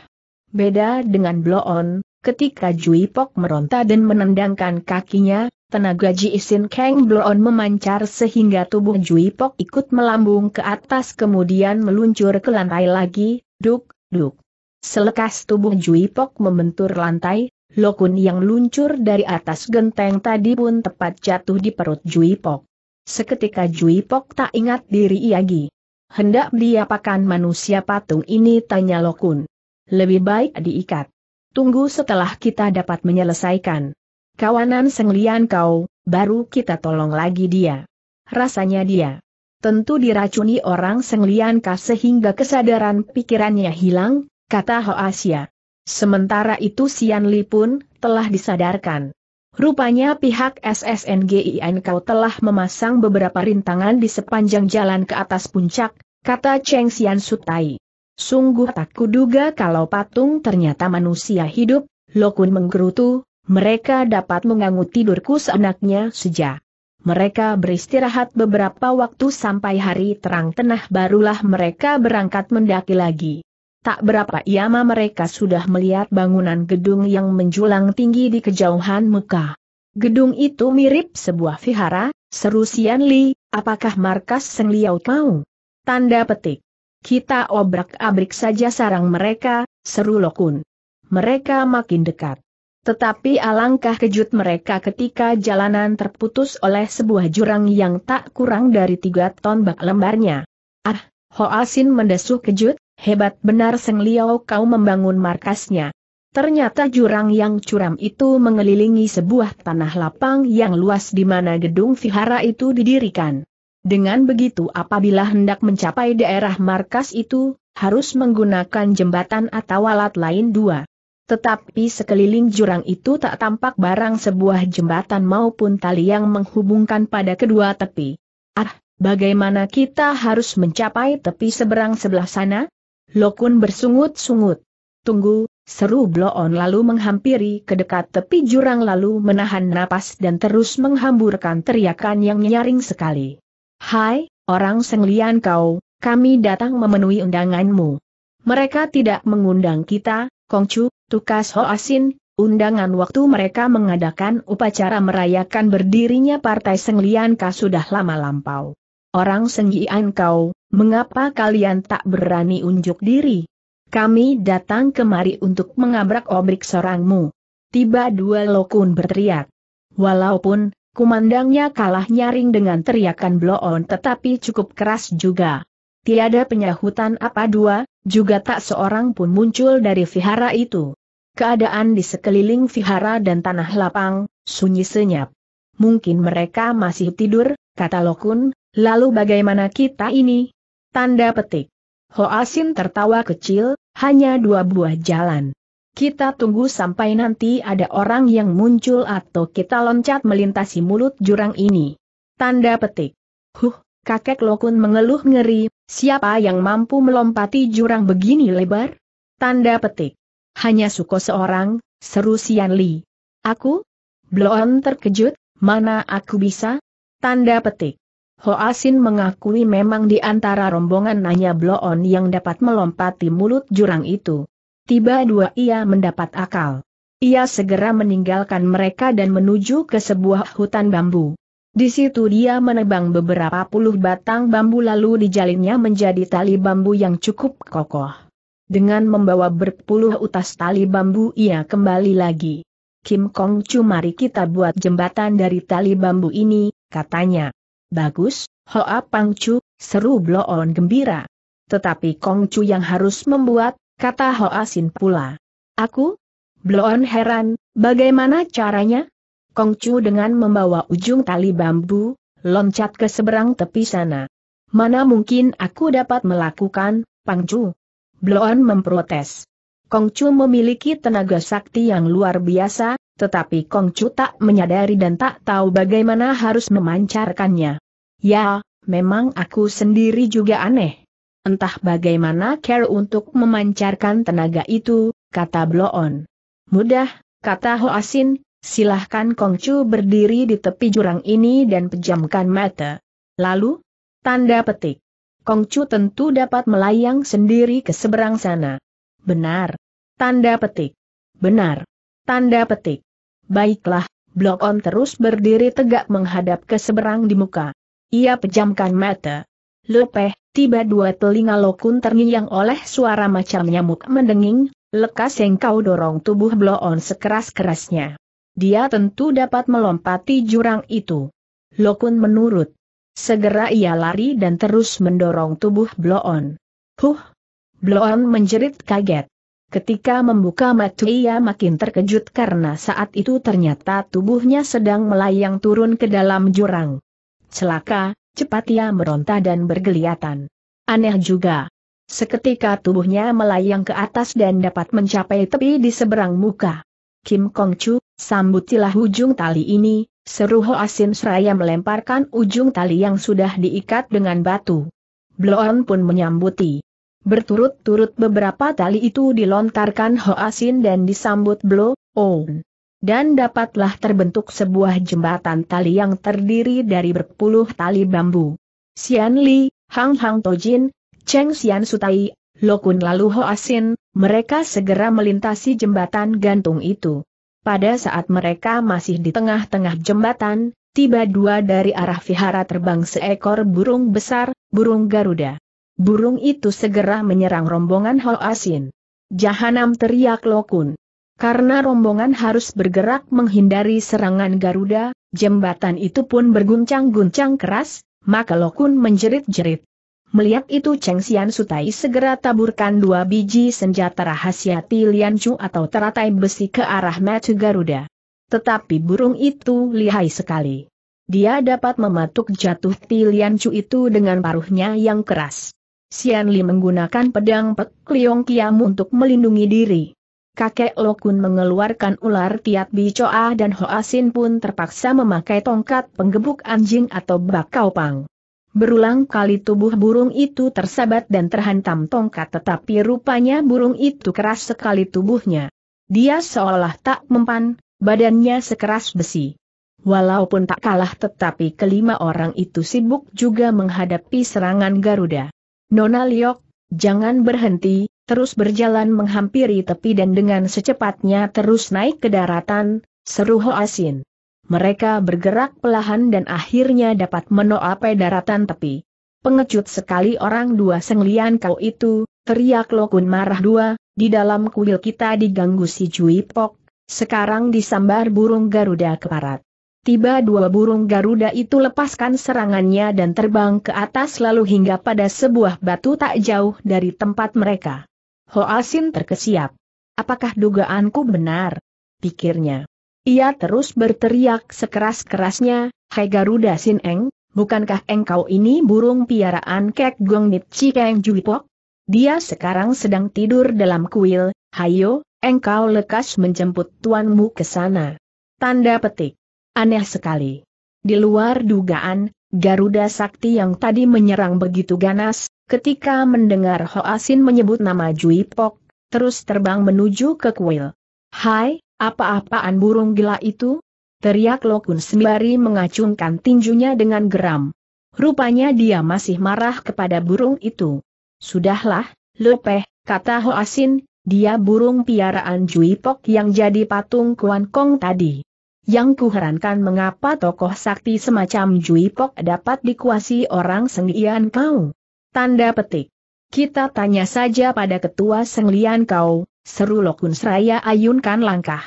Beda dengan bloon, Ketika Jui Pok meronta dan menendangkan kakinya, Tenaga Ji Isin Kang Bloon memancar sehingga tubuh Jui Pok ikut melambung ke atas kemudian meluncur ke lantai lagi, duk, duk. Selekas tubuh Jui Pok membentur lantai, Lokun yang luncur dari atas genteng tadi pun tepat jatuh di perut Jui Pok. Seketika Jui Pok tak ingat diri Iagi. Hendak diapakan manusia patung ini tanya Lokun. Lebih baik diikat. Tunggu setelah kita dapat menyelesaikan. Kawanan Senglian kau, baru kita tolong lagi dia. Rasanya dia tentu diracuni orang Senglian kah sehingga kesadaran pikirannya hilang, kata Ho Asia. Sementara itu Sian Li pun telah disadarkan. Rupanya pihak SSNGIN kau telah memasang beberapa rintangan di sepanjang jalan ke atas puncak, kata Cheng Xian Sutai. Sungguh tak kuduga kalau patung ternyata manusia hidup, Lokun menggerutu, mereka dapat mengganggu tidurku seenaknya sejak. Mereka beristirahat beberapa waktu sampai hari terang tenah barulah mereka berangkat mendaki lagi. Tak berapa lama mereka sudah melihat bangunan gedung yang menjulang tinggi di kejauhan Mekah. Gedung itu mirip sebuah vihara, seru Sian Li, apakah markas Seng Liao mau? Tanda petik. Kita obrak-abrik saja sarang mereka, seru Lokun. Mereka makin dekat. Tetapi alangkah kejut mereka ketika jalanan terputus oleh sebuah jurang yang tak kurang dari tiga ton bak lembarnya. Ah, Asin mendesuh kejut, hebat benar Seng Liao kau membangun markasnya. Ternyata jurang yang curam itu mengelilingi sebuah tanah lapang yang luas di mana gedung vihara itu didirikan. Dengan begitu apabila hendak mencapai daerah markas itu, harus menggunakan jembatan atau alat lain dua. Tetapi sekeliling jurang itu tak tampak barang sebuah jembatan maupun tali yang menghubungkan pada kedua tepi. Ah, bagaimana kita harus mencapai tepi seberang sebelah sana? Lokun bersungut-sungut. Tunggu, seru Bloon lalu menghampiri ke dekat tepi jurang lalu menahan napas dan terus menghamburkan teriakan yang nyaring sekali. Hai, orang senglian kau, kami datang memenuhi undanganmu. Mereka tidak mengundang kita, Kongcu, Tukas Ho Asin, undangan waktu mereka mengadakan upacara merayakan berdirinya Partai Senglian Ka sudah lama lampau. Orang Senglian kau, mengapa kalian tak berani unjuk diri? Kami datang kemari untuk mengabrak-obrik sorangmu. Tiba dua lokun berteriak. Walaupun, kumandangnya kalah nyaring dengan teriakan bloon tetapi cukup keras juga. Tiada penyahutan apa dua, juga tak seorang pun muncul dari vihara itu. Keadaan di sekeliling vihara dan tanah lapang, sunyi senyap. Mungkin mereka masih tidur, kata Lokun, lalu bagaimana kita ini? Tanda petik. Hoasin tertawa kecil, hanya dua buah jalan. Kita tunggu sampai nanti ada orang yang muncul atau kita loncat melintasi mulut jurang ini. Tanda petik. Huh, kakek Lokun mengeluh ngeri, siapa yang mampu melompati jurang begini lebar? Tanda petik. Hanya Suko seorang, seru Sian Li. Aku? Bloon terkejut, mana aku bisa? Tanda petik. Ho Asin mengakui memang di antara rombongan nanya Bloon yang dapat melompati mulut jurang itu. Tiba dua ia mendapat akal. Ia segera meninggalkan mereka dan menuju ke sebuah hutan bambu. Di situ dia menebang beberapa puluh batang bambu lalu dijalinnya menjadi tali bambu yang cukup kokoh. Dengan membawa berpuluh utas tali bambu ia kembali lagi. Kim Kong Chu mari kita buat jembatan dari tali bambu ini, katanya. Bagus, Hoa Pang Chu, seru Bloon gembira. Tetapi Kong Chu yang harus membuat, kata Hoa Sin pula. Aku? Bloon heran, bagaimana caranya? Kong Chu dengan membawa ujung tali bambu, loncat ke seberang tepi sana. Mana mungkin aku dapat melakukan, Pang Chu? Bloon memprotes. Kongcu memiliki tenaga sakti yang luar biasa, tetapi Kongcu tak menyadari dan tak tahu bagaimana harus memancarkannya. Ya, memang aku sendiri juga aneh. Entah bagaimana care untuk memancarkan tenaga itu, kata Bloon. Mudah, kata Ho Asin, silahkan Kongcu berdiri di tepi jurang ini dan pejamkan mata. Lalu, tanda petik. Kongcu tentu dapat melayang sendiri ke seberang sana. Benar. Tanda petik. Benar. Tanda petik. Baiklah, Blok On terus berdiri tegak menghadap ke seberang di muka. Ia pejamkan mata. Lepeh, tiba dua telinga lokun terngiang oleh suara macam nyamuk mendenging, lekas yang kau dorong tubuh Blok On sekeras-kerasnya. Dia tentu dapat melompati jurang itu. Lokun menurut. Segera ia lari dan terus mendorong tubuh Bloon. Huh! Bloon menjerit kaget. Ketika membuka mata ia makin terkejut karena saat itu ternyata tubuhnya sedang melayang turun ke dalam jurang. Celaka, cepat ia meronta dan bergeliatan. Aneh juga. Seketika tubuhnya melayang ke atas dan dapat mencapai tepi di seberang muka. Kim Kong Chu, sambutilah ujung tali ini, Seru Ho Asin seraya melemparkan ujung tali yang sudah diikat dengan batu. Bloon pun menyambuti. Berturut-turut beberapa tali itu dilontarkan Ho Asin dan disambut Bloon. On. Dan dapatlah terbentuk sebuah jembatan tali yang terdiri dari berpuluh tali bambu. Xian Li, Hang Hang Tojin, Cheng Xian Sutai, Lokun lalu Ho Asin, mereka segera melintasi jembatan gantung itu. Pada saat mereka masih di tengah-tengah jembatan, tiba dua dari arah vihara terbang seekor burung besar, burung Garuda. Burung itu segera menyerang rombongan Asin. Jahanam teriak Lokun. Karena rombongan harus bergerak menghindari serangan Garuda, jembatan itu pun berguncang-guncang keras, maka Lokun menjerit-jerit. Melihat itu Cheng Xian Sutai segera taburkan dua biji senjata rahasia Tilian Chu atau teratai besi ke arah Matu Garuda. Tetapi burung itu lihai sekali. Dia dapat mematuk jatuh Tilian Chu itu dengan paruhnya yang keras. Xian Li menggunakan pedang Pek Liong Kiam untuk melindungi diri. Kakek Lokun mengeluarkan ular Tiat Choa dan Sin pun terpaksa memakai tongkat penggebuk anjing atau bakau pang. Berulang kali tubuh burung itu tersabat dan terhantam tongkat tetapi rupanya burung itu keras sekali tubuhnya. Dia seolah tak mempan, badannya sekeras besi. Walaupun tak kalah tetapi kelima orang itu sibuk juga menghadapi serangan Garuda. Nona Liok, jangan berhenti, terus berjalan menghampiri tepi dan dengan secepatnya terus naik ke daratan, seru Hoasin mereka bergerak pelahan dan akhirnya dapat menoapai daratan tepi. Pengecut sekali orang dua senglian kau itu, teriak Lokun marah dua, di dalam kuil kita diganggu si Juipok. sekarang disambar burung Garuda keparat. Tiba dua burung Garuda itu lepaskan serangannya dan terbang ke atas lalu hingga pada sebuah batu tak jauh dari tempat mereka. Hoa Sin terkesiap. Apakah dugaanku benar? Pikirnya. Ia terus berteriak sekeras-kerasnya, Hai Garuda Sin Eng, bukankah engkau ini burung piaraan Kek Gong Nit Cikeng Juipok? Dia sekarang sedang tidur dalam kuil, hayo, engkau lekas menjemput tuanmu ke sana. Tanda petik. Aneh sekali. Di luar dugaan, Garuda Sakti yang tadi menyerang begitu ganas, ketika mendengar Hoasin menyebut nama Jui terus terbang menuju ke kuil. Hai, apa-apaan burung gila itu? Teriak Lokun sembari mengacungkan tinjunya dengan geram. Rupanya dia masih marah kepada burung itu. Sudahlah, Lopeh, kata Hoasin, dia burung piaraan Juipok yang jadi patung Kuan Kong tadi. Yang kuherankan mengapa tokoh sakti semacam Juipok dapat dikuasai orang Senglian Kau. Tanda petik. Kita tanya saja pada ketua Senglian Kau, Seru Lokun Seraya ayunkan langkah.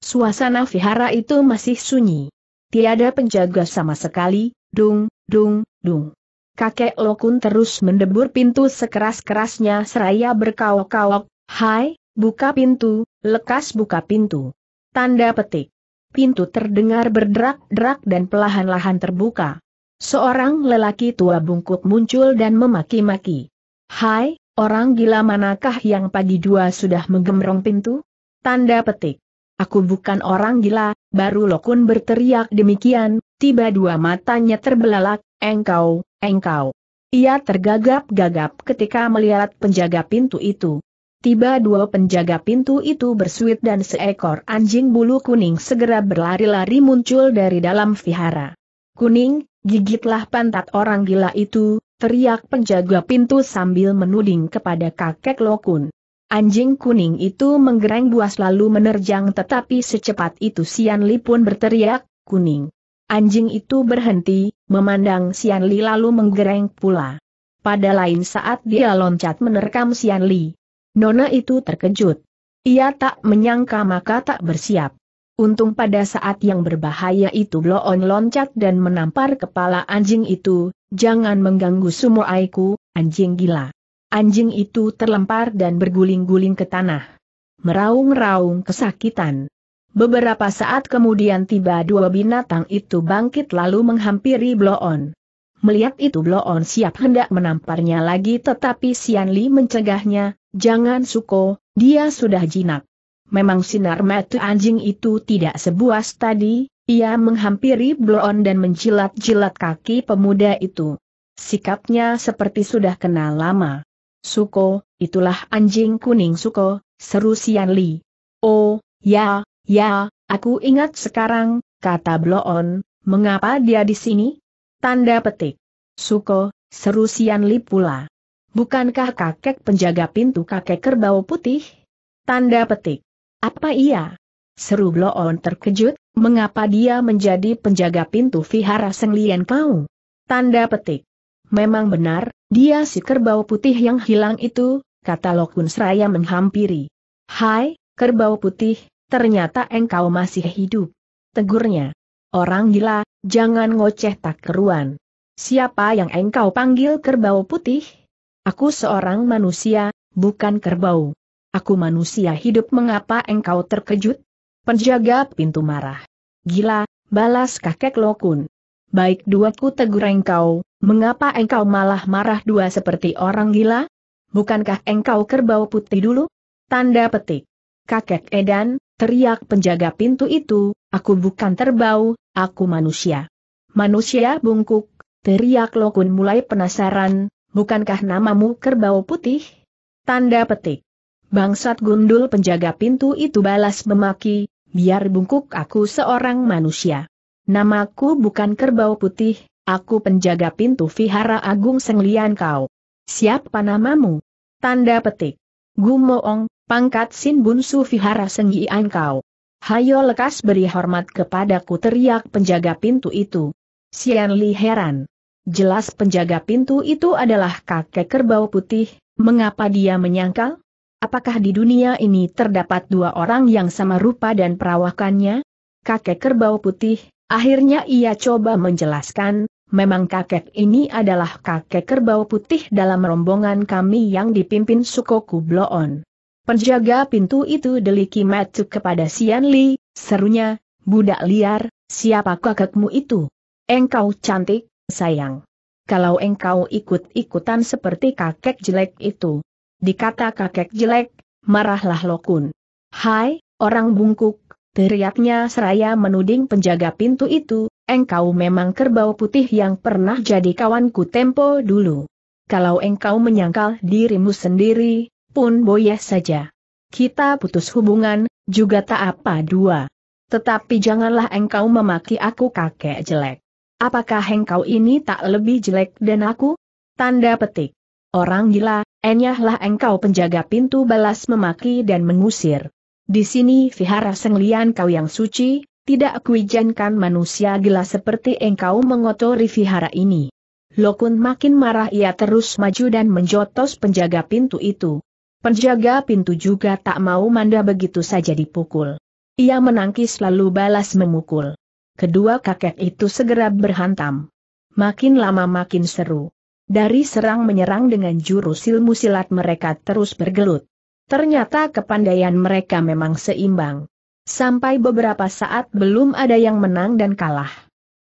Suasana vihara itu masih sunyi. Tiada penjaga sama sekali, dung, dung, dung. Kakek Lokun terus mendebur pintu sekeras-kerasnya seraya berkawok-kawok, hai, buka pintu, lekas buka pintu. Tanda petik. Pintu terdengar berderak-derak dan pelahan lahan terbuka. Seorang lelaki tua bungkuk muncul dan memaki-maki. Hai, Orang gila manakah yang pagi dua sudah menggemrong pintu? Tanda petik. Aku bukan orang gila, baru Lokun berteriak demikian, tiba dua matanya terbelalak, engkau, engkau. Ia tergagap-gagap ketika melihat penjaga pintu itu. Tiba dua penjaga pintu itu bersuit dan seekor anjing bulu kuning segera berlari-lari muncul dari dalam vihara. Kuning, gigitlah pantat orang gila itu, teriak penjaga pintu sambil menuding kepada kakek Lokun. Anjing kuning itu menggereng buas lalu menerjang tetapi secepat itu Sian Li pun berteriak, kuning. Anjing itu berhenti, memandang Sian Li lalu menggereng pula. Pada lain saat dia loncat menerkam Sian Li. Nona itu terkejut. Ia tak menyangka maka tak bersiap. Untung pada saat yang berbahaya itu Bloon loncat dan menampar kepala anjing itu, Jangan mengganggu sumo aiku, anjing gila. Anjing itu terlempar dan berguling-guling ke tanah. Meraung-raung kesakitan. Beberapa saat kemudian tiba dua binatang itu bangkit lalu menghampiri Bloon. Melihat itu Bloon siap hendak menamparnya lagi tetapi Sian Li mencegahnya, jangan suko, dia sudah jinak. Memang sinar mata anjing itu tidak sebuas tadi, ia menghampiri Bloon dan menjilat-jilat kaki pemuda itu. Sikapnya seperti sudah kenal lama. Suko, itulah anjing kuning Suko, seru Sian Li. Oh, ya, ya, aku ingat sekarang, kata Bloon, mengapa dia di sini? Tanda petik. Suko, seru Sian Li pula. Bukankah kakek penjaga pintu kakek kerbau putih? Tanda petik. Apa iya? Seru Bloon terkejut, Mengapa dia menjadi penjaga pintu vihara Seng Kau? Tanda petik. Memang benar, dia si kerbau putih yang hilang itu, kata Lokun Seraya menghampiri. Hai, kerbau putih, ternyata engkau masih hidup. Tegurnya. Orang gila, jangan ngoceh tak keruan. Siapa yang engkau panggil kerbau putih? Aku seorang manusia, bukan kerbau. Aku manusia hidup mengapa engkau terkejut? Penjaga pintu marah. Gila, balas kakek Lokun. Baik dua ku tegur engkau, mengapa engkau malah marah dua seperti orang gila? Bukankah engkau kerbau putih dulu? Tanda petik. Kakek Edan, teriak penjaga pintu itu, aku bukan terbau, aku manusia. Manusia bungkuk, teriak Lokun mulai penasaran, bukankah namamu kerbau putih? Tanda petik. Bangsat gundul penjaga pintu itu balas memaki, biar bungkuk aku seorang manusia. Namaku bukan kerbau putih, aku penjaga pintu vihara agung senglian kau. Siapa namamu? Tanda petik. Gumoong, pangkat Sin Bunsu vihara senglian kau. Hayo lekas beri hormat kepadaku teriak penjaga pintu itu. Sian Li heran. Jelas penjaga pintu itu adalah kakek kerbau putih, mengapa dia menyangkal? Apakah di dunia ini terdapat dua orang yang sama rupa dan perawakannya? Kakek kerbau putih, akhirnya ia coba menjelaskan, memang kakek ini adalah kakek kerbau putih dalam rombongan kami yang dipimpin Sukoku Bloon. Penjaga pintu itu deliki matuk kepada Sian Li, serunya, budak liar, siapa kakekmu itu? Engkau cantik, sayang. Kalau engkau ikut-ikutan seperti kakek jelek itu, dikata kakek jelek, marahlah Lokun. Hai, orang bungkuk, teriaknya seraya menuding penjaga pintu itu, engkau memang kerbau putih yang pernah jadi kawanku tempo dulu. Kalau engkau menyangkal dirimu sendiri, pun boyes saja. Kita putus hubungan, juga tak apa dua. Tetapi janganlah engkau memaki aku kakek jelek. Apakah engkau ini tak lebih jelek dan aku? Tanda petik. Orang gila, Enyahlah engkau penjaga pintu balas memaki dan mengusir. Di sini vihara senglian kau yang suci, tidak kuijankan manusia gila seperti engkau mengotori vihara ini. Lokun makin marah ia terus maju dan menjotos penjaga pintu itu. Penjaga pintu juga tak mau manda begitu saja dipukul. Ia menangkis lalu balas memukul. Kedua kakek itu segera berhantam. Makin lama makin seru. Dari serang menyerang dengan jurus ilmu silat mereka terus bergelut. Ternyata kepandaian mereka memang seimbang. Sampai beberapa saat belum ada yang menang dan kalah.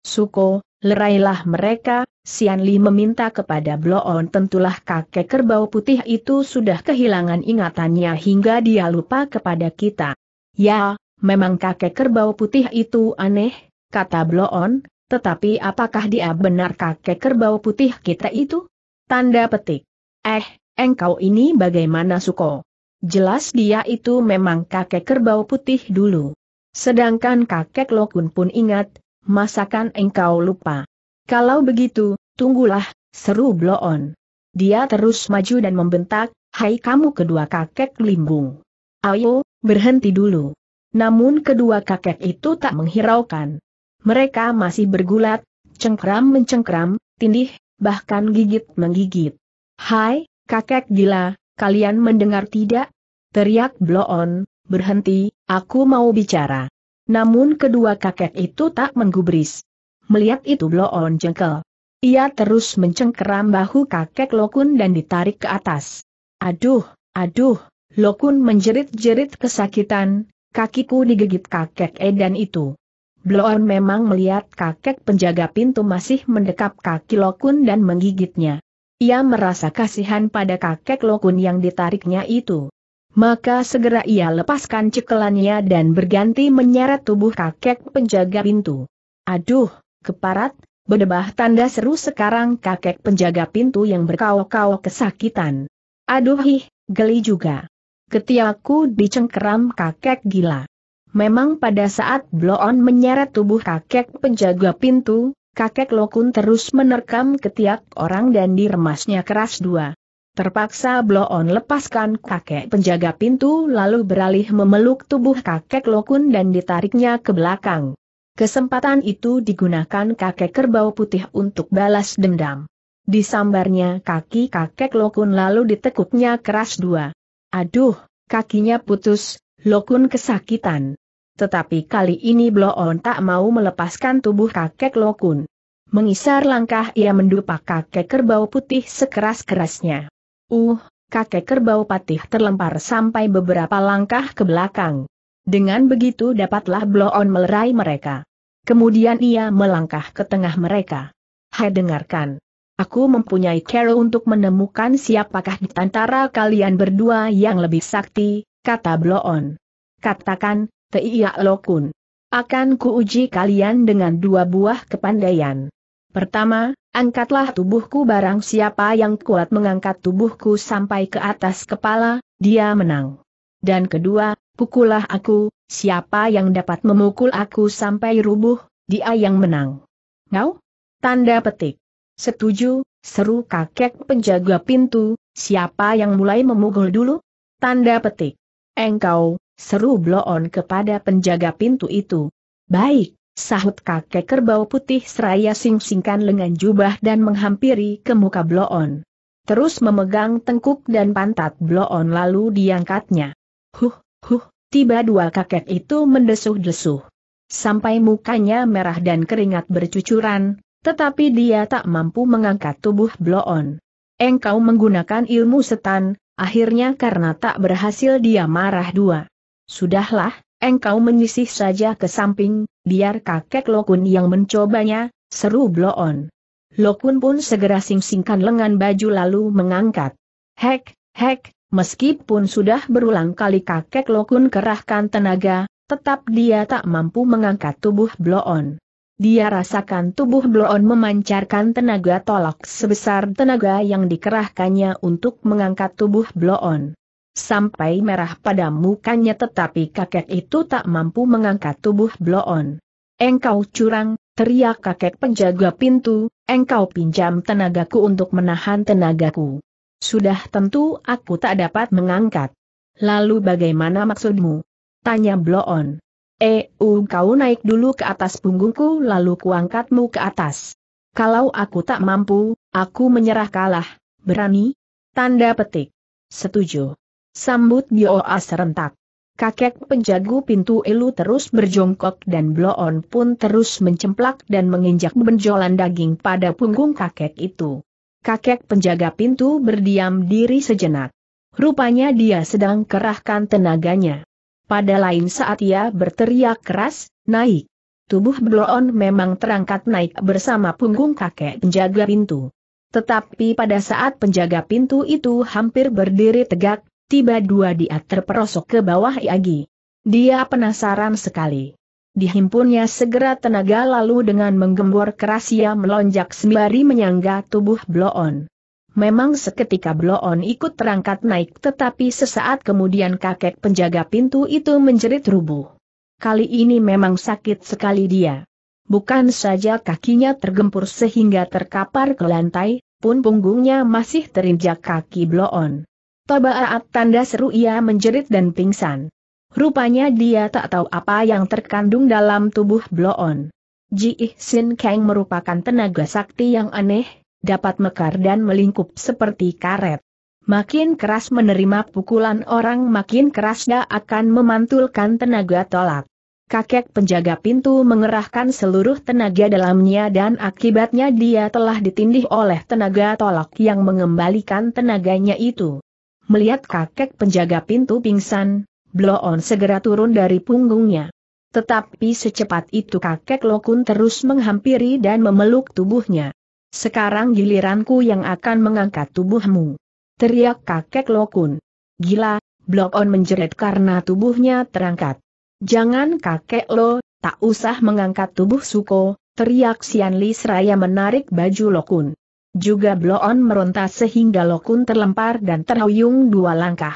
Suko, lerailah mereka, Sian Li meminta kepada Bloon tentulah kakek kerbau putih itu sudah kehilangan ingatannya hingga dia lupa kepada kita. Ya, memang kakek kerbau putih itu aneh, kata Bloon, tetapi apakah dia benar kakek kerbau putih kita itu? Tanda petik. Eh, engkau ini bagaimana Suko? Jelas dia itu memang kakek kerbau putih dulu. Sedangkan kakek Lokun pun ingat, masakan engkau lupa. Kalau begitu, tunggulah, seru bloon. Dia terus maju dan membentak, hai kamu kedua kakek limbung. Ayo, berhenti dulu. Namun kedua kakek itu tak menghiraukan. Mereka masih bergulat, cengkram mencengkram, tindih, bahkan gigit menggigit. Hai, kakek gila, kalian mendengar tidak? Teriak Bloon, berhenti, aku mau bicara. Namun kedua kakek itu tak menggubris. Melihat itu Bloon jengkel. Ia terus mencengkeram bahu kakek Lokun dan ditarik ke atas. Aduh, aduh, Lokun menjerit-jerit kesakitan, kakiku digigit kakek Edan itu. Bloon memang melihat kakek penjaga pintu masih mendekap kaki Lokun dan menggigitnya. Ia merasa kasihan pada kakek Lokun yang ditariknya itu. Maka segera ia lepaskan cekelannya dan berganti menyeret tubuh kakek penjaga pintu. Aduh, keparat, bedebah tanda seru sekarang kakek penjaga pintu yang berkau-kau kesakitan. Aduh hih, geli juga. Ketiaku dicengkeram kakek gila. Memang pada saat Bloon menyeret tubuh kakek penjaga pintu, kakek Lokun terus menerkam ketiak orang dan diremasnya keras dua. Terpaksa Bloon lepaskan kakek penjaga pintu lalu beralih memeluk tubuh kakek Lokun dan ditariknya ke belakang. Kesempatan itu digunakan kakek kerbau putih untuk balas dendam. Disambarnya kaki kakek Lokun lalu ditekuknya keras dua. Aduh, kakinya putus, Lokun kesakitan. Tetapi kali ini Bloon tak mau melepaskan tubuh kakek Lokun. Mengisar langkah ia mendupak kakek kerbau putih sekeras-kerasnya. Uh, kakek kerbau patih terlempar sampai beberapa langkah ke belakang. Dengan begitu dapatlah Bloon melerai mereka. Kemudian ia melangkah ke tengah mereka. Hai dengarkan. Aku mempunyai cara untuk menemukan siapakah di antara kalian berdua yang lebih sakti, kata Bloon. Katakan, Teia Lokun. Akan kuuji kalian dengan dua buah kepandaian. Pertama, angkatlah tubuhku barang siapa yang kuat mengangkat tubuhku sampai ke atas kepala, dia menang. Dan kedua, pukullah aku, siapa yang dapat memukul aku sampai rubuh, dia yang menang. Ngau? Tanda petik. Setuju, seru kakek penjaga pintu, siapa yang mulai memukul dulu? Tanda petik. Engkau, Seru Bloon kepada penjaga pintu itu. Baik, sahut kakek kerbau putih seraya sing-singkan lengan jubah dan menghampiri ke muka Bloon. Terus memegang tengkuk dan pantat Bloon lalu diangkatnya. Huh, huh, tiba dua kakek itu mendesuh-desuh. Sampai mukanya merah dan keringat bercucuran, tetapi dia tak mampu mengangkat tubuh Bloon. Engkau menggunakan ilmu setan, akhirnya karena tak berhasil dia marah dua. Sudahlah, engkau menyisih saja ke samping, biar kakek Lokun yang mencobanya, seru Bloon. Lokun pun segera singsingkan lengan baju lalu mengangkat. Hek, hek, meskipun sudah berulang kali kakek Lokun kerahkan tenaga, tetap dia tak mampu mengangkat tubuh Bloon. Dia rasakan tubuh Bloon memancarkan tenaga tolak sebesar tenaga yang dikerahkannya untuk mengangkat tubuh Bloon sampai merah pada mukanya tetapi kakek itu tak mampu mengangkat tubuh Bloon. Engkau curang, teriak kakek penjaga pintu, engkau pinjam tenagaku untuk menahan tenagaku. Sudah tentu aku tak dapat mengangkat. Lalu bagaimana maksudmu? Tanya Bloon. Eh, kau naik dulu ke atas punggungku lalu kuangkatmu ke atas. Kalau aku tak mampu, aku menyerah kalah, berani? Tanda petik. Setuju. Sambut Bioa serentak. Kakek penjagu pintu elu terus berjongkok dan Bloon pun terus mencemplak dan menginjak benjolan daging pada punggung kakek itu. Kakek penjaga pintu berdiam diri sejenak. Rupanya dia sedang kerahkan tenaganya. Pada lain saat ia berteriak keras, naik. Tubuh Bloon memang terangkat naik bersama punggung kakek penjaga pintu. Tetapi pada saat penjaga pintu itu hampir berdiri tegak, Tiba dua dia terperosok ke bawah Iagi. Dia penasaran sekali. Dihimpunnya segera tenaga lalu dengan menggembor keras ia melonjak sembari menyangga tubuh Bloon. Memang seketika Bloon ikut terangkat naik tetapi sesaat kemudian kakek penjaga pintu itu menjerit rubuh. Kali ini memang sakit sekali dia. Bukan saja kakinya tergempur sehingga terkapar ke lantai, pun punggungnya masih terinjak kaki Bloon. Tabaat tanda seru ia menjerit dan pingsan. Rupanya dia tak tahu apa yang terkandung dalam tubuh Bloon. Ji Sin Kang merupakan tenaga sakti yang aneh, dapat mekar dan melingkup seperti karet. Makin keras menerima pukulan orang makin keras dia akan memantulkan tenaga tolak. Kakek penjaga pintu mengerahkan seluruh tenaga dalamnya dan akibatnya dia telah ditindih oleh tenaga tolak yang mengembalikan tenaganya itu. Melihat kakek penjaga pintu pingsan, Bloon segera turun dari punggungnya. Tetapi secepat itu kakek Lokun terus menghampiri dan memeluk tubuhnya. Sekarang giliranku yang akan mengangkat tubuhmu. Teriak kakek Lokun. Gila, Bloon menjerit karena tubuhnya terangkat. Jangan kakek lo, tak usah mengangkat tubuh Suko, teriak Sian seraya menarik baju Lokun. Juga bloon meronta sehingga Lokun terlempar dan terhuyung dua langkah.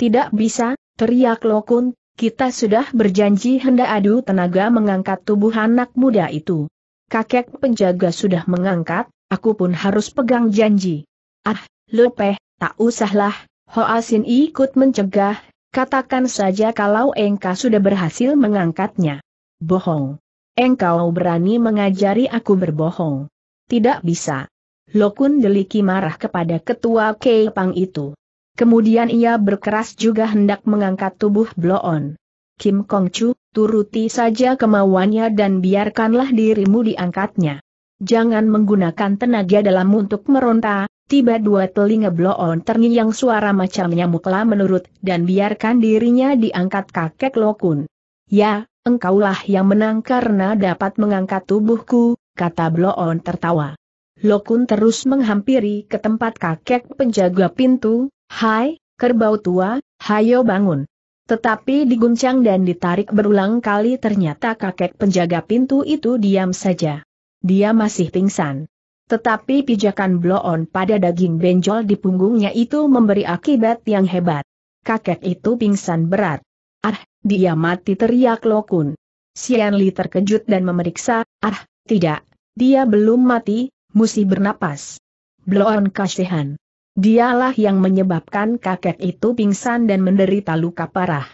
Tidak bisa, teriak Lokun, kita sudah berjanji hendak adu tenaga mengangkat tubuh anak muda itu. Kakek penjaga sudah mengangkat, aku pun harus pegang janji. Ah, lepeh, tak usahlah, Hoasin ikut mencegah, katakan saja kalau engkau sudah berhasil mengangkatnya. Bohong. Engkau berani mengajari aku berbohong. Tidak bisa. Lokun Deliki marah kepada ketua Keipang itu. Kemudian ia berkeras juga hendak mengangkat tubuh Bloon. Kim Kong Chu, turuti saja kemauannya dan biarkanlah dirimu diangkatnya. Jangan menggunakan tenaga dalam untuk meronta, tiba dua telinga Bloon terngiang suara macam nyamuklah menurut, dan biarkan dirinya diangkat kakek Lokun. Ya, engkaulah yang menang karena dapat mengangkat tubuhku, kata Bloon tertawa. Lokun terus menghampiri ke tempat kakek penjaga pintu, Hai, kerbau tua, hayo bangun. Tetapi diguncang dan ditarik berulang kali ternyata kakek penjaga pintu itu diam saja. Dia masih pingsan. Tetapi pijakan bloon pada daging benjol di punggungnya itu memberi akibat yang hebat. Kakek itu pingsan berat. Ah, dia mati teriak Lokun. Sian Li terkejut dan memeriksa, ah, tidak, dia belum mati, Musi bernapas. Bloon kasihan. Dialah yang menyebabkan kakek itu pingsan dan menderita luka parah.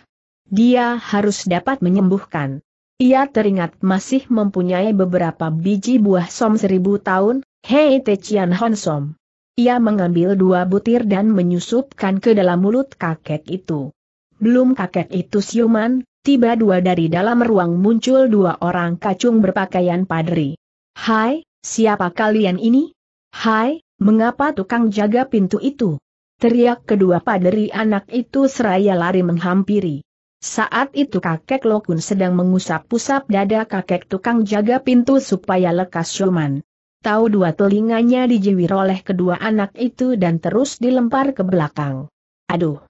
Dia harus dapat menyembuhkan. Ia teringat masih mempunyai beberapa biji buah som seribu tahun, Hei Tecian Hon Ia mengambil dua butir dan menyusupkan ke dalam mulut kakek itu. Belum kakek itu siuman, tiba dua dari dalam ruang muncul dua orang kacung berpakaian padri. Hai, Siapa kalian ini? Hai, mengapa tukang jaga pintu itu? Teriak kedua paderi anak itu seraya lari menghampiri. Saat itu kakek Lokun sedang mengusap-usap dada kakek tukang jaga pintu supaya lekas cuman. Tahu dua telinganya dijewir oleh kedua anak itu dan terus dilempar ke belakang. Aduh!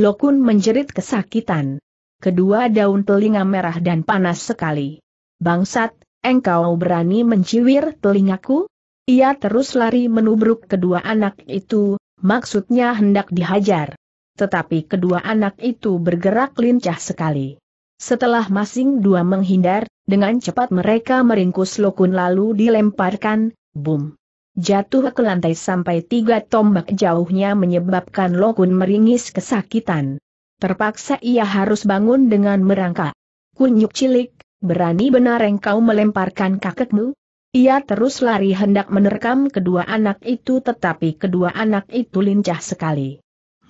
Lokun menjerit kesakitan. Kedua daun telinga merah dan panas sekali. Bangsat, engkau berani menciwir telingaku? Ia terus lari menubruk kedua anak itu, maksudnya hendak dihajar. Tetapi kedua anak itu bergerak lincah sekali. Setelah masing dua menghindar, dengan cepat mereka meringkus lokun lalu dilemparkan, boom. Jatuh ke lantai sampai tiga tombak jauhnya menyebabkan lokun meringis kesakitan. Terpaksa ia harus bangun dengan merangkak. Kunyuk cilik, berani benar engkau melemparkan kakekmu? Ia terus lari hendak menerkam kedua anak itu tetapi kedua anak itu lincah sekali.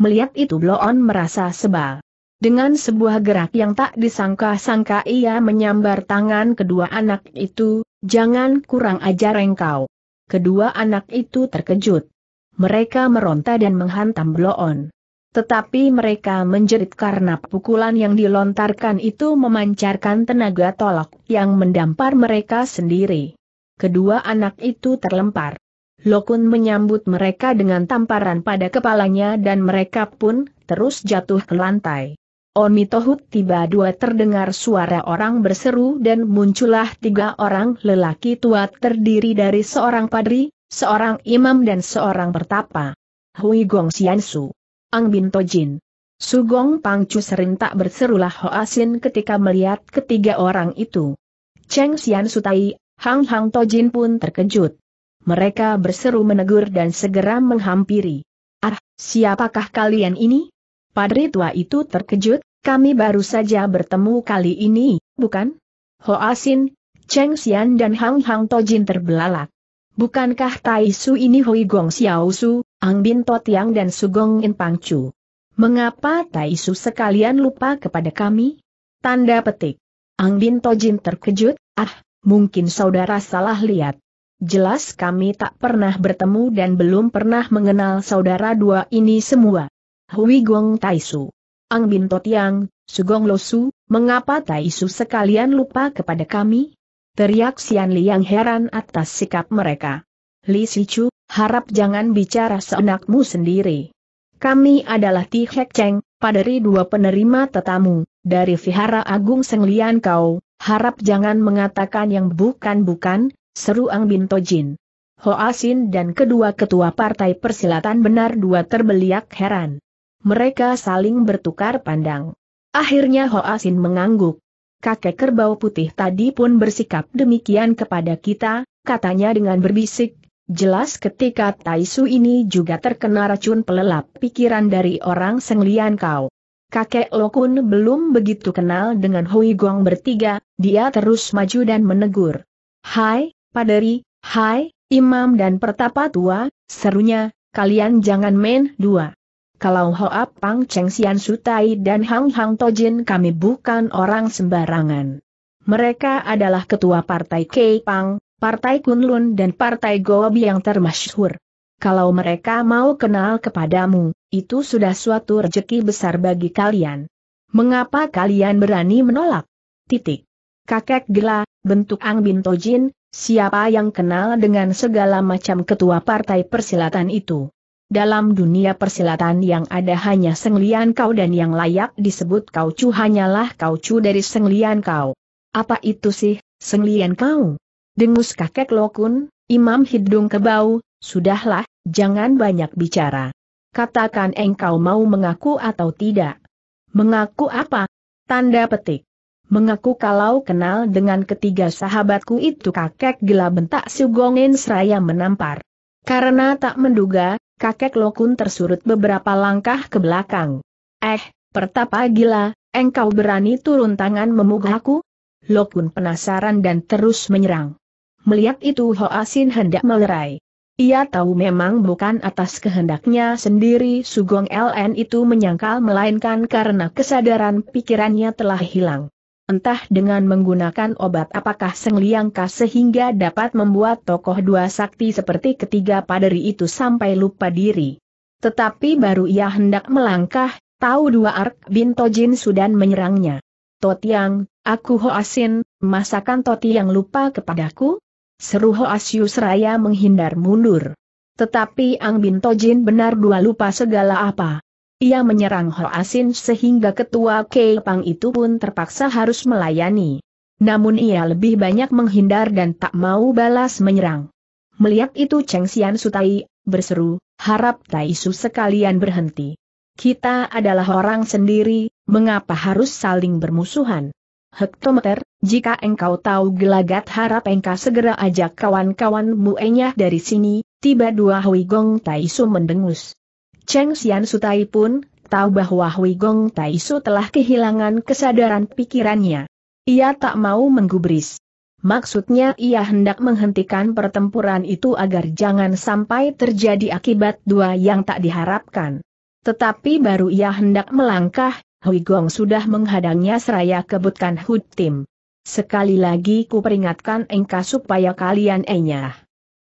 Melihat itu Bloon merasa sebal. Dengan sebuah gerak yang tak disangka-sangka ia menyambar tangan kedua anak itu, jangan kurang ajar engkau. Kedua anak itu terkejut. Mereka meronta dan menghantam Bloon. Tetapi mereka menjerit karena pukulan yang dilontarkan itu memancarkan tenaga tolak yang mendampar mereka sendiri. Kedua anak itu terlempar. Lokun menyambut mereka dengan tamparan pada kepalanya dan mereka pun terus jatuh ke lantai. Oni Tohut tiba dua terdengar suara orang berseru dan muncullah tiga orang lelaki tua terdiri dari seorang padri, seorang imam dan seorang pertapa. Hui Gong Xiansu. Ang Bin Tojin. Sugong Pangcu tak berserulah Ho Asin ketika melihat ketiga orang itu. Cheng Xian Sutai, Hang Hang Tojin pun terkejut. Mereka berseru menegur dan segera menghampiri. Ah, siapakah kalian ini? Padri tua itu terkejut, kami baru saja bertemu kali ini, bukan? Ho Asin, Cheng Xian dan Hang Hang Tojin terbelalak. Bukankah Tai Su ini Hui Gong Xiao Su, Ang Angbin Totiang dan Sugong In Pangcu. Mengapa Taisu sekalian lupa kepada kami? Tanda petik. Angbin Tojin terkejut, ah, mungkin saudara salah lihat. Jelas kami tak pernah bertemu dan belum pernah mengenal saudara dua ini semua. Hui Gong Taisu. Angbin Totiang, Sugong Losu, mengapa Taisu sekalian lupa kepada kami? Teriak Xian yang heran atas sikap mereka. Li Sichu, harap jangan bicara seenakmu sendiri. Kami adalah Ti Hek Cheng, paderi dua penerima tetamu, dari Vihara Agung Senglian Kau, harap jangan mengatakan yang bukan-bukan, seru Ang Binto Jin. Asin dan kedua ketua partai persilatan benar dua terbeliak heran. Mereka saling bertukar pandang. Akhirnya Ho Asin mengangguk. Kakek kerbau putih tadi pun bersikap demikian kepada kita, katanya dengan berbisik, Jelas ketika Taisu ini juga terkena racun pelelap pikiran dari orang senglian kau. Kakek Lokun belum begitu kenal dengan Hui Gong bertiga, dia terus maju dan menegur. Hai, Paderi, hai, Imam dan Pertapa Tua, serunya, kalian jangan main dua. Kalau Hoa Pang Cheng Sian Sutai dan Hang Hang Tojin kami bukan orang sembarangan. Mereka adalah ketua partai Kei Pang, Partai Kunlun dan Partai Gobi yang termasyhur. Kalau mereka mau kenal kepadamu, itu sudah suatu rejeki besar bagi kalian. Mengapa kalian berani menolak? Titik. Kakek gila, bentuk Ang Bintojin, siapa yang kenal dengan segala macam ketua partai persilatan itu? Dalam dunia persilatan yang ada hanya senglian kau dan yang layak disebut kau cu hanyalah kau cu dari senglian kau. Apa itu sih, senglian kau? Dengus kakek Lokun, imam hidung kebau, sudahlah, jangan banyak bicara. Katakan engkau mau mengaku atau tidak. Mengaku apa? Tanda petik. Mengaku kalau kenal dengan ketiga sahabatku itu kakek gila bentak sugongin seraya menampar. Karena tak menduga, kakek Lokun tersurut beberapa langkah ke belakang. Eh, pertapa gila, engkau berani turun tangan memugahku? Lokun penasaran dan terus menyerang. Melihat itu Ho Asin hendak melerai. Ia tahu memang bukan atas kehendaknya sendiri Sugong LN itu menyangkal melainkan karena kesadaran pikirannya telah hilang. Entah dengan menggunakan obat apakah Seng sehingga dapat membuat tokoh dua sakti seperti ketiga paderi itu sampai lupa diri. Tetapi baru ia hendak melangkah, tahu dua ark Bintojin sudah menyerangnya. Totiang, aku Ho Asin, masakan Totiang lupa kepadaku? seru Hoasius Raya menghindar mundur. Tetapi Ang Bintojin benar dua lupa segala apa. Ia menyerang Asin sehingga ketua Keipang itu pun terpaksa harus melayani. Namun ia lebih banyak menghindar dan tak mau balas menyerang. Melihat itu Cheng Xian Sutai, berseru, harap Tai Su sekalian berhenti. Kita adalah orang sendiri, mengapa harus saling bermusuhan? hektometer, jika engkau tahu gelagat harap engkau segera ajak kawan-kawanmu enyah dari sini, tiba dua Hui Gong Tai Su mendengus. Cheng Xian Sutai pun, tahu bahwa Hui Gong Tai Su telah kehilangan kesadaran pikirannya. Ia tak mau menggubris. Maksudnya ia hendak menghentikan pertempuran itu agar jangan sampai terjadi akibat dua yang tak diharapkan. Tetapi baru ia hendak melangkah, Hui Gong sudah menghadangnya seraya kebutkan Hud Tim. Sekali lagi ku peringatkan engkau supaya kalian enyah.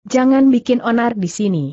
Jangan bikin onar di sini.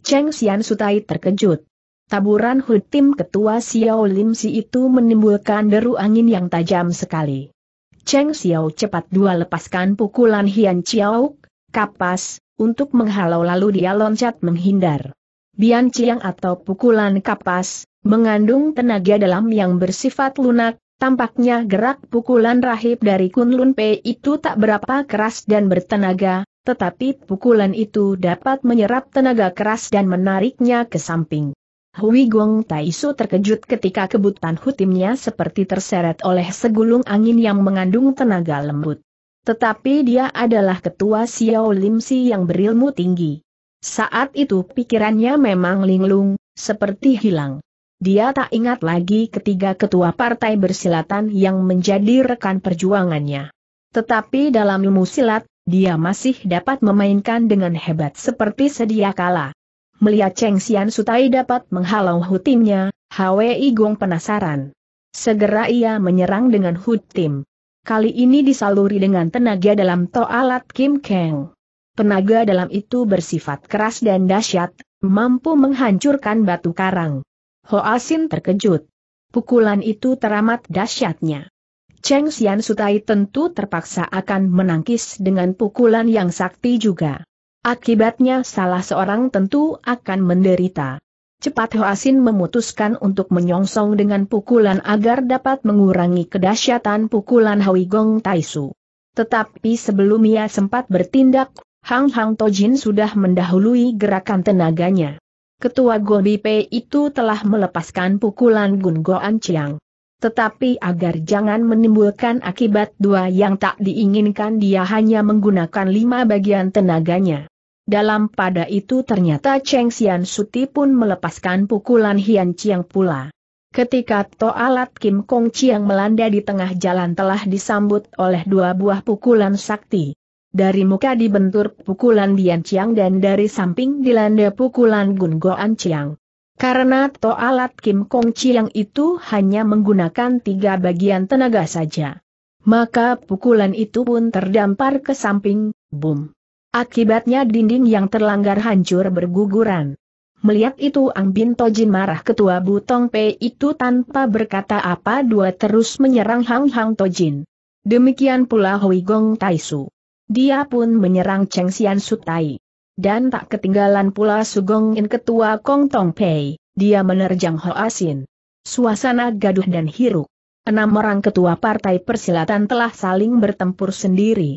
Cheng Xian Sutai terkejut. Taburan Hud Tim ketua Xiao Lim Si itu menimbulkan deru angin yang tajam sekali. Cheng Xiao cepat dua lepaskan pukulan Hian Chiao, kapas, untuk menghalau lalu dia loncat menghindar. Bian Chiang atau pukulan kapas, Mengandung tenaga dalam yang bersifat lunak, tampaknya gerak pukulan rahib dari Kunlun P itu tak berapa keras dan bertenaga, tetapi pukulan itu dapat menyerap tenaga keras dan menariknya ke samping. Hui Gong Taisu terkejut ketika kebutan hutimnya seperti terseret oleh segulung angin yang mengandung tenaga lembut. Tetapi dia adalah ketua Xiao Lim Si yang berilmu tinggi. Saat itu pikirannya memang linglung, seperti hilang. Dia tak ingat lagi ketiga ketua partai bersilatan yang menjadi rekan perjuangannya. Tetapi dalam ilmu silat, dia masih dapat memainkan dengan hebat seperti sedia kala. Melihat Cheng Xian Sutai dapat menghalau Hutimnya, Hwi Gong penasaran. Segera ia menyerang dengan Hutim. Kali ini disaluri dengan tenaga dalam toalat Kim Kang. Tenaga dalam itu bersifat keras dan dahsyat, mampu menghancurkan batu karang. Ho Asin terkejut. Pukulan itu teramat dahsyatnya. Cheng Xian Sutai tentu terpaksa akan menangkis dengan pukulan yang sakti juga. Akibatnya salah seorang tentu akan menderita. Cepat Ho Asin memutuskan untuk menyongsong dengan pukulan agar dapat mengurangi kedahsyatan pukulan Hui Gong Taisu. Tetapi sebelum ia sempat bertindak, Hang Hang Tojin sudah mendahului gerakan tenaganya. Ketua Gobi P itu telah melepaskan pukulan Gun Goan Chiang. Tetapi agar jangan menimbulkan akibat dua yang tak diinginkan dia hanya menggunakan lima bagian tenaganya. Dalam pada itu ternyata Cheng Xian Suti pun melepaskan pukulan Hian Chiang pula. Ketika Toalat Kim Kong Chiang melanda di tengah jalan telah disambut oleh dua buah pukulan sakti. Dari muka dibentur pukulan Dian Chiang dan dari samping dilanda pukulan Gun Goan Chiang. Karena to alat Kim Kong Chiang itu hanya menggunakan tiga bagian tenaga saja. Maka pukulan itu pun terdampar ke samping, boom. Akibatnya dinding yang terlanggar hancur berguguran. Melihat itu Ang Bin Tojin marah ketua Butong P itu tanpa berkata apa dua terus menyerang Hang Hang Tojin. Demikian pula Hui Gong Taisu. Dia pun menyerang Cheng Xian Sutai. Dan tak ketinggalan pula Sugong In ketua Kong Tong Pei, dia menerjang Ho Asin. Suasana gaduh dan hiruk. Enam orang ketua partai persilatan telah saling bertempur sendiri.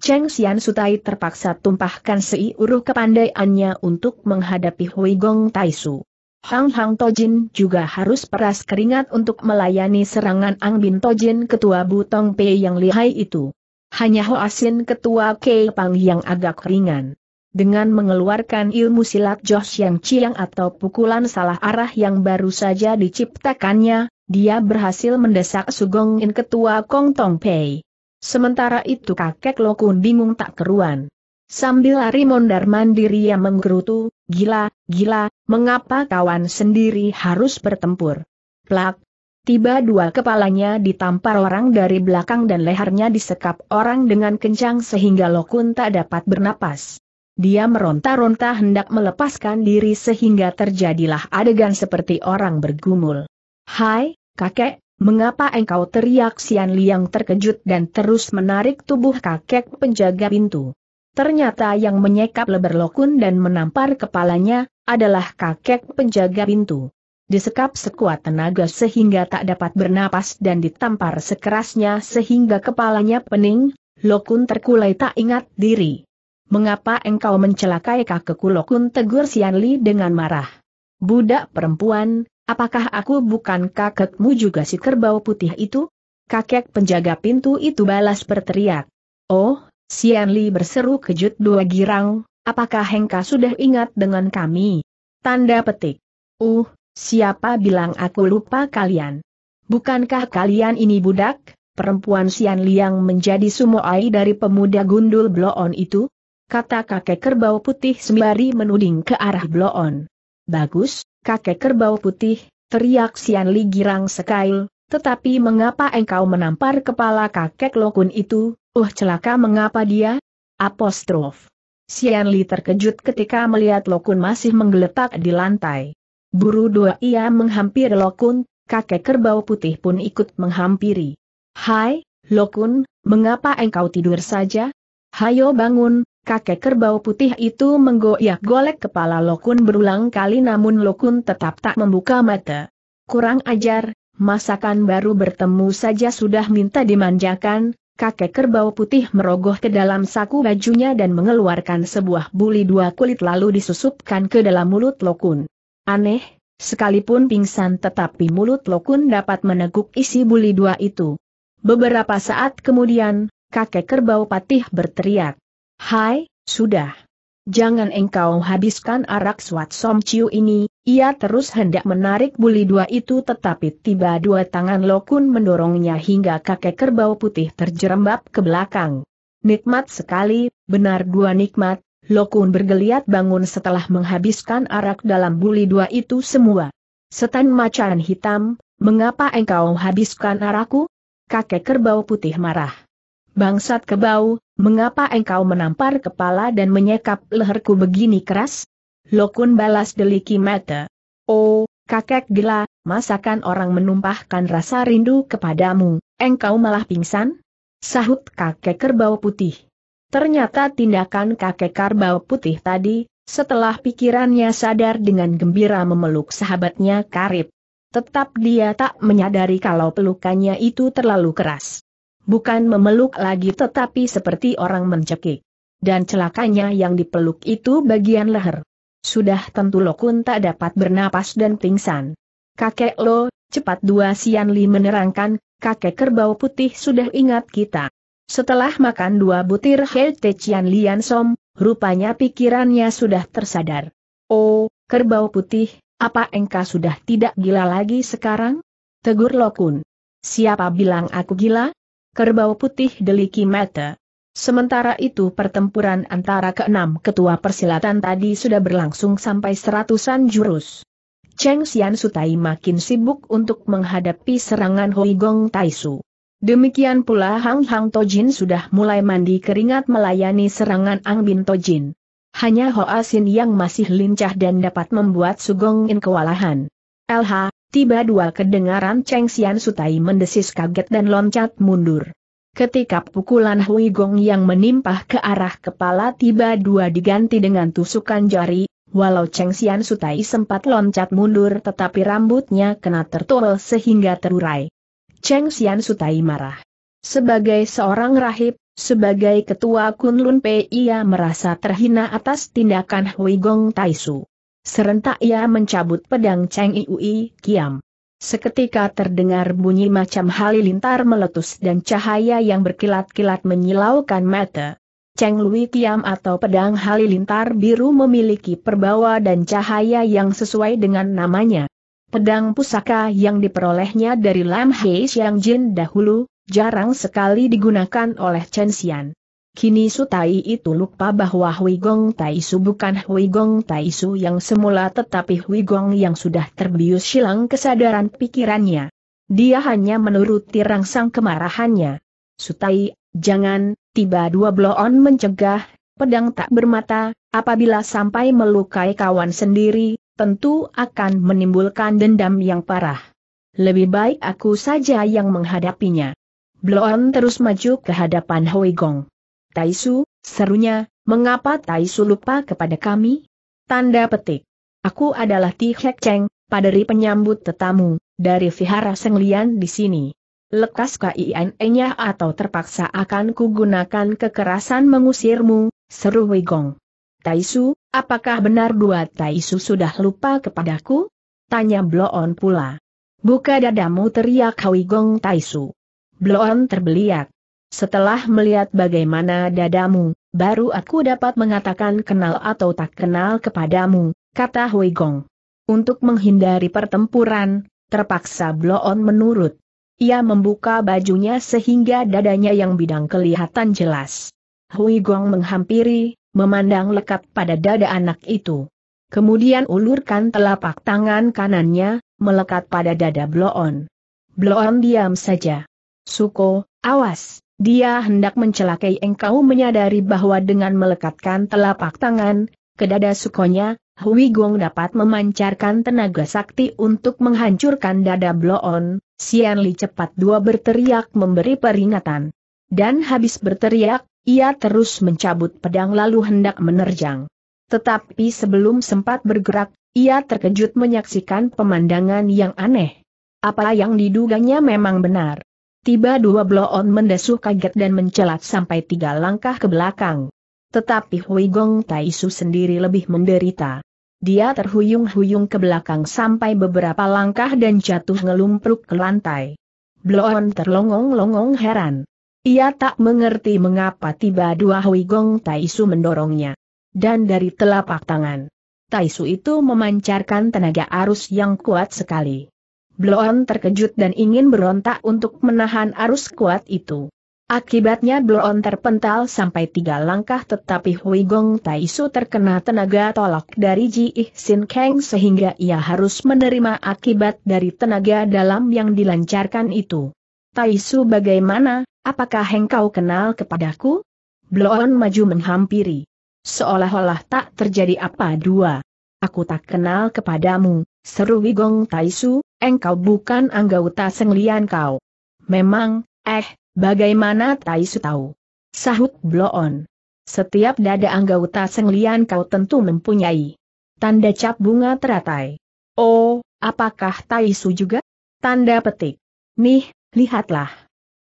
Cheng Xian Sutai terpaksa tumpahkan seiuruh kepandaiannya untuk menghadapi Hui Gong Taisu. Hang Hang Tojin juga harus peras keringat untuk melayani serangan Ang Bin Tojin ketua Butong Pei yang lihai itu. Hanya Hoasin ketua Keipang yang agak ringan. Dengan mengeluarkan ilmu silat Josh yang ciang atau pukulan salah arah yang baru saja diciptakannya, dia berhasil mendesak Sugong In ketua Kong Tong Pei. Sementara itu kakek Lokun bingung tak keruan. Sambil lari mondar mandir ia menggerutu, gila, gila, mengapa kawan sendiri harus bertempur? Plak, Tiba dua kepalanya ditampar orang dari belakang dan lehernya disekap orang dengan kencang sehingga Lokun tak dapat bernapas. Dia meronta-ronta hendak melepaskan diri sehingga terjadilah adegan seperti orang bergumul. Hai, kakek, mengapa engkau teriak Sian Liang terkejut dan terus menarik tubuh kakek penjaga pintu. Ternyata yang menyekap leber Lokun dan menampar kepalanya, adalah kakek penjaga pintu disekap sekuat tenaga sehingga tak dapat bernapas dan ditampar sekerasnya sehingga kepalanya pening, Lokun terkulai tak ingat diri. Mengapa engkau mencelakai kakekku Lokun tegur Sianli dengan marah. Budak perempuan, apakah aku bukan kakekmu juga si kerbau putih itu? Kakek penjaga pintu itu balas berteriak. Oh, Sianli berseru kejut dua girang, apakah engkau sudah ingat dengan kami? Tanda petik. Uh, Siapa bilang aku lupa kalian? Bukankah kalian ini budak? Perempuan Sian Liang menjadi sumoai dari pemuda gundul Bloon itu? Kata kakek kerbau putih sembari menuding ke arah Bloon. Bagus, kakek kerbau putih, teriak Sian Li girang sekail, tetapi mengapa engkau menampar kepala kakek lokun itu? Uh celaka mengapa dia? Apostrof. Sian Li terkejut ketika melihat Lokun masih menggeletak di lantai. Buru dua ia menghampiri Lokun, kakek kerbau putih pun ikut menghampiri. Hai, Lokun, mengapa engkau tidur saja? Hayo bangun, kakek kerbau putih itu menggoyak-golek kepala Lokun berulang kali namun Lokun tetap tak membuka mata. Kurang ajar, masakan baru bertemu saja sudah minta dimanjakan, kakek kerbau putih merogoh ke dalam saku bajunya dan mengeluarkan sebuah buli dua kulit lalu disusupkan ke dalam mulut Lokun. Aneh, sekalipun pingsan tetapi mulut Lokun dapat meneguk isi buli dua itu. Beberapa saat kemudian, kakek kerbau patih berteriak. Hai, sudah. Jangan engkau habiskan arak swat som ciu ini, ia terus hendak menarik buli dua itu tetapi tiba dua tangan Lokun mendorongnya hingga kakek kerbau putih terjerembab ke belakang. Nikmat sekali, benar dua nikmat, Lokun bergeliat bangun setelah menghabiskan arak dalam buli dua itu semua. Setan macan hitam, mengapa engkau habiskan araku? Kakek kerbau putih marah. Bangsat kebau, mengapa engkau menampar kepala dan menyekap leherku begini keras? Lokun balas deliki mata. Oh, kakek gila, masakan orang menumpahkan rasa rindu kepadamu, engkau malah pingsan? Sahut kakek kerbau putih. Ternyata tindakan kakek karbau putih tadi, setelah pikirannya sadar dengan gembira memeluk sahabatnya karib. Tetap dia tak menyadari kalau pelukannya itu terlalu keras. Bukan memeluk lagi tetapi seperti orang mencekik. Dan celakanya yang dipeluk itu bagian leher. Sudah tentu Lokun tak dapat bernapas dan pingsan. Kakek Lo, cepat dua Li menerangkan, kakek kerbau putih sudah ingat kita. Setelah makan dua butir Hei Techian Lian Som, rupanya pikirannya sudah tersadar. Oh, kerbau putih, apa engkau sudah tidak gila lagi sekarang? Tegur Lokun. Siapa bilang aku gila? Kerbau putih deliki mata. Sementara itu pertempuran antara keenam ketua persilatan tadi sudah berlangsung sampai seratusan jurus. Cheng Xian Sutai makin sibuk untuk menghadapi serangan Gong Taisu. Demikian pula Hang Hang Tojin sudah mulai mandi keringat melayani serangan Ang Bin Tojin. Hanya Ho Asin yang masih lincah dan dapat membuat Sugong In kewalahan. LH, tiba dua kedengaran Cheng Xian Sutai mendesis kaget dan loncat mundur. Ketika pukulan Hui Gong yang menimpah ke arah kepala tiba dua diganti dengan tusukan jari, walau Cheng Xian Sutai sempat loncat mundur tetapi rambutnya kena tertol sehingga terurai. Cheng Xian Sutai marah. Sebagai seorang rahib, sebagai ketua Kunlun Pei ia merasa terhina atas tindakan Hui Gong Taisu. Serentak ia mencabut pedang Cheng Iui Kiam. Seketika terdengar bunyi macam halilintar meletus dan cahaya yang berkilat-kilat menyilaukan mata. Cheng Lui Kiam atau pedang halilintar biru memiliki perbawa dan cahaya yang sesuai dengan namanya. Pedang pusaka yang diperolehnya dari Lam Hei Xiang Jin dahulu, jarang sekali digunakan oleh Chen Xian. Kini Sutai itu lupa bahwa Hui Gong Tai Su bukan Hui Gong Tai Su yang semula tetapi Hui Gong yang sudah terbius silang kesadaran pikirannya. Dia hanya menuruti rangsang kemarahannya. Sutai, jangan, tiba dua bloon mencegah, pedang tak bermata, apabila sampai melukai kawan sendiri, tentu akan menimbulkan dendam yang parah. Lebih baik aku saja yang menghadapinya. Bloon terus maju ke hadapan Hui Gong. Taisu, serunya, mengapa Taisu lupa kepada kami? Tanda petik. Aku adalah Ti Hek Cheng, paderi penyambut tetamu, dari vihara Senglian di sini. Lekas KINE-nya atau terpaksa akan kugunakan kekerasan mengusirmu, seru Wigong. Taisu, Apakah benar dua Taisu sudah lupa kepadaku? Tanya Bloon pula. Buka dadamu teriak Hawigong Taisu. Bloon terbeliak. Setelah melihat bagaimana dadamu, baru aku dapat mengatakan kenal atau tak kenal kepadamu, kata Gong. Untuk menghindari pertempuran, terpaksa Bloon menurut. Ia membuka bajunya sehingga dadanya yang bidang kelihatan jelas. Hui Gong menghampiri, memandang lekat pada dada anak itu. Kemudian ulurkan telapak tangan kanannya, melekat pada dada Bloon. Bloon diam saja. Suko, awas, dia hendak mencelakai engkau menyadari bahwa dengan melekatkan telapak tangan, ke dada Sukonya, Hui Gong dapat memancarkan tenaga sakti untuk menghancurkan dada Bloon, Sian Li cepat dua berteriak memberi peringatan. Dan habis berteriak, ia terus mencabut pedang lalu hendak menerjang. Tetapi sebelum sempat bergerak, ia terkejut menyaksikan pemandangan yang aneh. Apa yang diduganya memang benar. Tiba dua bloon mendesuh kaget dan mencelat sampai tiga langkah ke belakang. Tetapi Hui Gong Taisu sendiri lebih menderita. Dia terhuyung-huyung ke belakang sampai beberapa langkah dan jatuh ngelumpruk ke lantai. Bloon terlongong-longong heran. Ia tak mengerti mengapa tiba dua Hui Gong Taisu mendorongnya. Dan dari telapak tangan. Taisu itu memancarkan tenaga arus yang kuat sekali. Bloon terkejut dan ingin berontak untuk menahan arus kuat itu. Akibatnya Bloon terpental sampai tiga langkah tetapi Hui Gong Taisu terkena tenaga tolak dari Ji Ih Sin Kang sehingga ia harus menerima akibat dari tenaga dalam yang dilancarkan itu. Taisu bagaimana? Apakah engkau kenal kepadaku? Bloon maju menghampiri. Seolah-olah tak terjadi apa dua. Aku tak kenal kepadamu, seru Wigong Taisu, engkau bukan anggota senglian kau. Memang, eh, bagaimana Taisu tahu? Sahut Bloon. Setiap dada anggota senglian kau tentu mempunyai tanda cap bunga teratai. Oh, apakah Taisu juga? Tanda petik. Nih, lihatlah.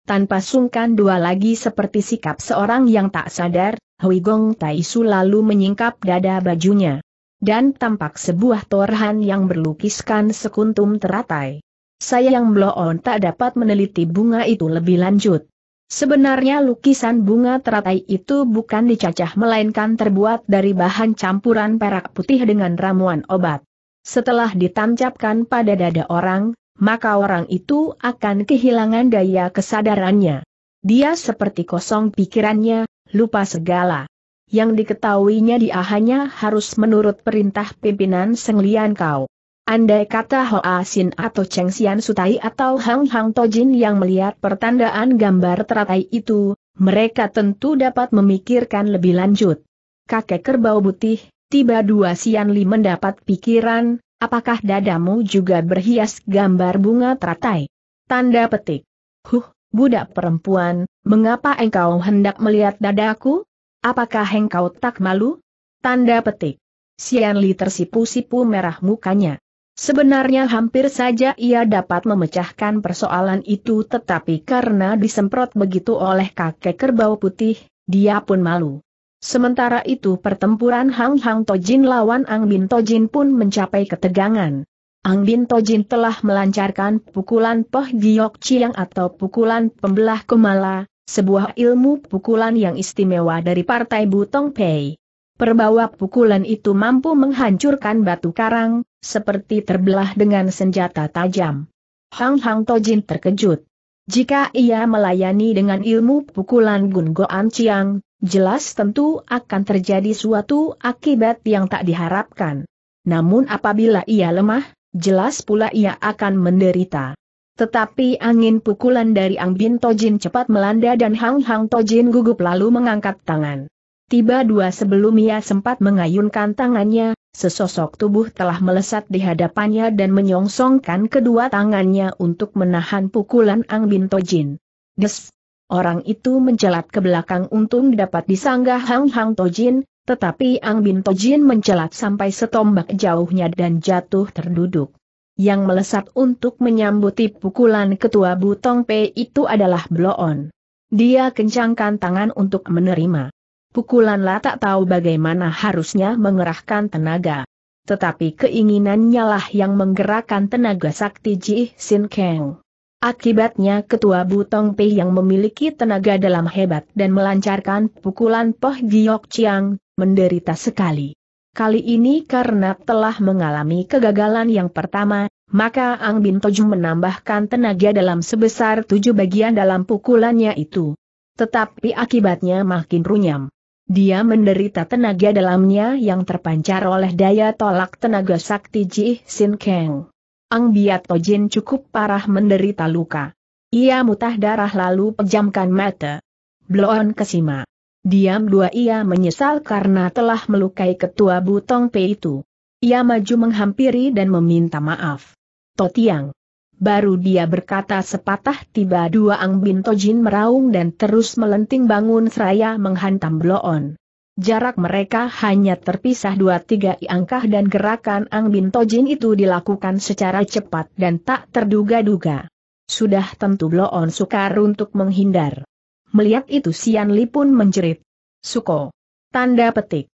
Tanpa sungkan dua lagi seperti sikap seorang yang tak sadar, Hui Gong Tai Su lalu menyingkap dada bajunya. Dan tampak sebuah torhan yang berlukiskan sekuntum teratai. Saya yang bloon tak dapat meneliti bunga itu lebih lanjut. Sebenarnya lukisan bunga teratai itu bukan dicacah melainkan terbuat dari bahan campuran perak putih dengan ramuan obat. Setelah ditancapkan pada dada orang, maka orang itu akan kehilangan daya kesadarannya. Dia seperti kosong pikirannya, lupa segala. Yang diketahuinya dia hanya harus menurut perintah pimpinan senglian Kau. Andai kata Hoa Sin atau Cheng Sian Sutai atau Hang Hang Tojin yang melihat pertandaan gambar teratai itu, mereka tentu dapat memikirkan lebih lanjut. Kakek kerbau putih, tiba dua Sian Li mendapat pikiran, Apakah dadamu juga berhias gambar bunga teratai? Tanda petik. Huh, budak perempuan, mengapa engkau hendak melihat dadaku? Apakah engkau tak malu? Tanda petik. Sian Li tersipu-sipu merah mukanya. Sebenarnya hampir saja ia dapat memecahkan persoalan itu tetapi karena disemprot begitu oleh kakek kerbau putih, dia pun malu. Sementara itu pertempuran Hang Hang Tojin lawan Ang Bin Tojin pun mencapai ketegangan. Ang Bin Tojin telah melancarkan pukulan Poh Giok Chiang atau pukulan pembelah kemala, sebuah ilmu pukulan yang istimewa dari Partai Butong Pei. Perbawa pukulan itu mampu menghancurkan batu karang, seperti terbelah dengan senjata tajam. Hang Hang Tojin terkejut. Jika ia melayani dengan ilmu pukulan Gun Goan Chiang, jelas tentu akan terjadi suatu akibat yang tak diharapkan. Namun apabila ia lemah, jelas pula ia akan menderita. Tetapi angin pukulan dari Ang Bin Tojin cepat melanda dan Hang Hang Tojin gugup lalu mengangkat tangan. Tiba dua sebelum ia sempat mengayunkan tangannya, sesosok tubuh telah melesat di hadapannya dan menyongsongkan kedua tangannya untuk menahan pukulan Ang Bin Tojin. Des! Orang itu mencelat ke belakang untung dapat disanggah Hang Hang Tojin, tetapi Ang Bin Tojin mencelat sampai setombak jauhnya dan jatuh terduduk. Yang melesat untuk menyambuti pukulan ketua Butong P itu adalah Bloon. Dia kencangkan tangan untuk menerima. Pukulanlah tak tahu bagaimana harusnya mengerahkan tenaga. Tetapi keinginannya lah yang menggerakkan tenaga sakti Ji Sin Kang. Akibatnya ketua Butong Pei yang memiliki tenaga dalam hebat dan melancarkan pukulan Poh Giok Chiang, menderita sekali. Kali ini karena telah mengalami kegagalan yang pertama, maka Ang Bin Toju menambahkan tenaga dalam sebesar tujuh bagian dalam pukulannya itu. Tetapi akibatnya makin runyam. Dia menderita tenaga dalamnya yang terpancar oleh daya tolak tenaga sakti Ji Sin Kang. Ang Biat Tojin cukup parah menderita luka. Ia mutah darah lalu pejamkan mata. Bloon kesima. Diam dua ia menyesal karena telah melukai ketua Butong P itu. Ia maju menghampiri dan meminta maaf. Totiang. Baru dia berkata sepatah tiba dua Ang Bin Tojin meraung dan terus melenting bangun seraya menghantam Bloon. Jarak mereka hanya terpisah dua tiga angkah dan gerakan Ang Bin Tojin itu dilakukan secara cepat dan tak terduga-duga. Sudah tentu Bloon sukar untuk menghindar. Melihat itu Sian Li pun menjerit. Suko. Tanda petik.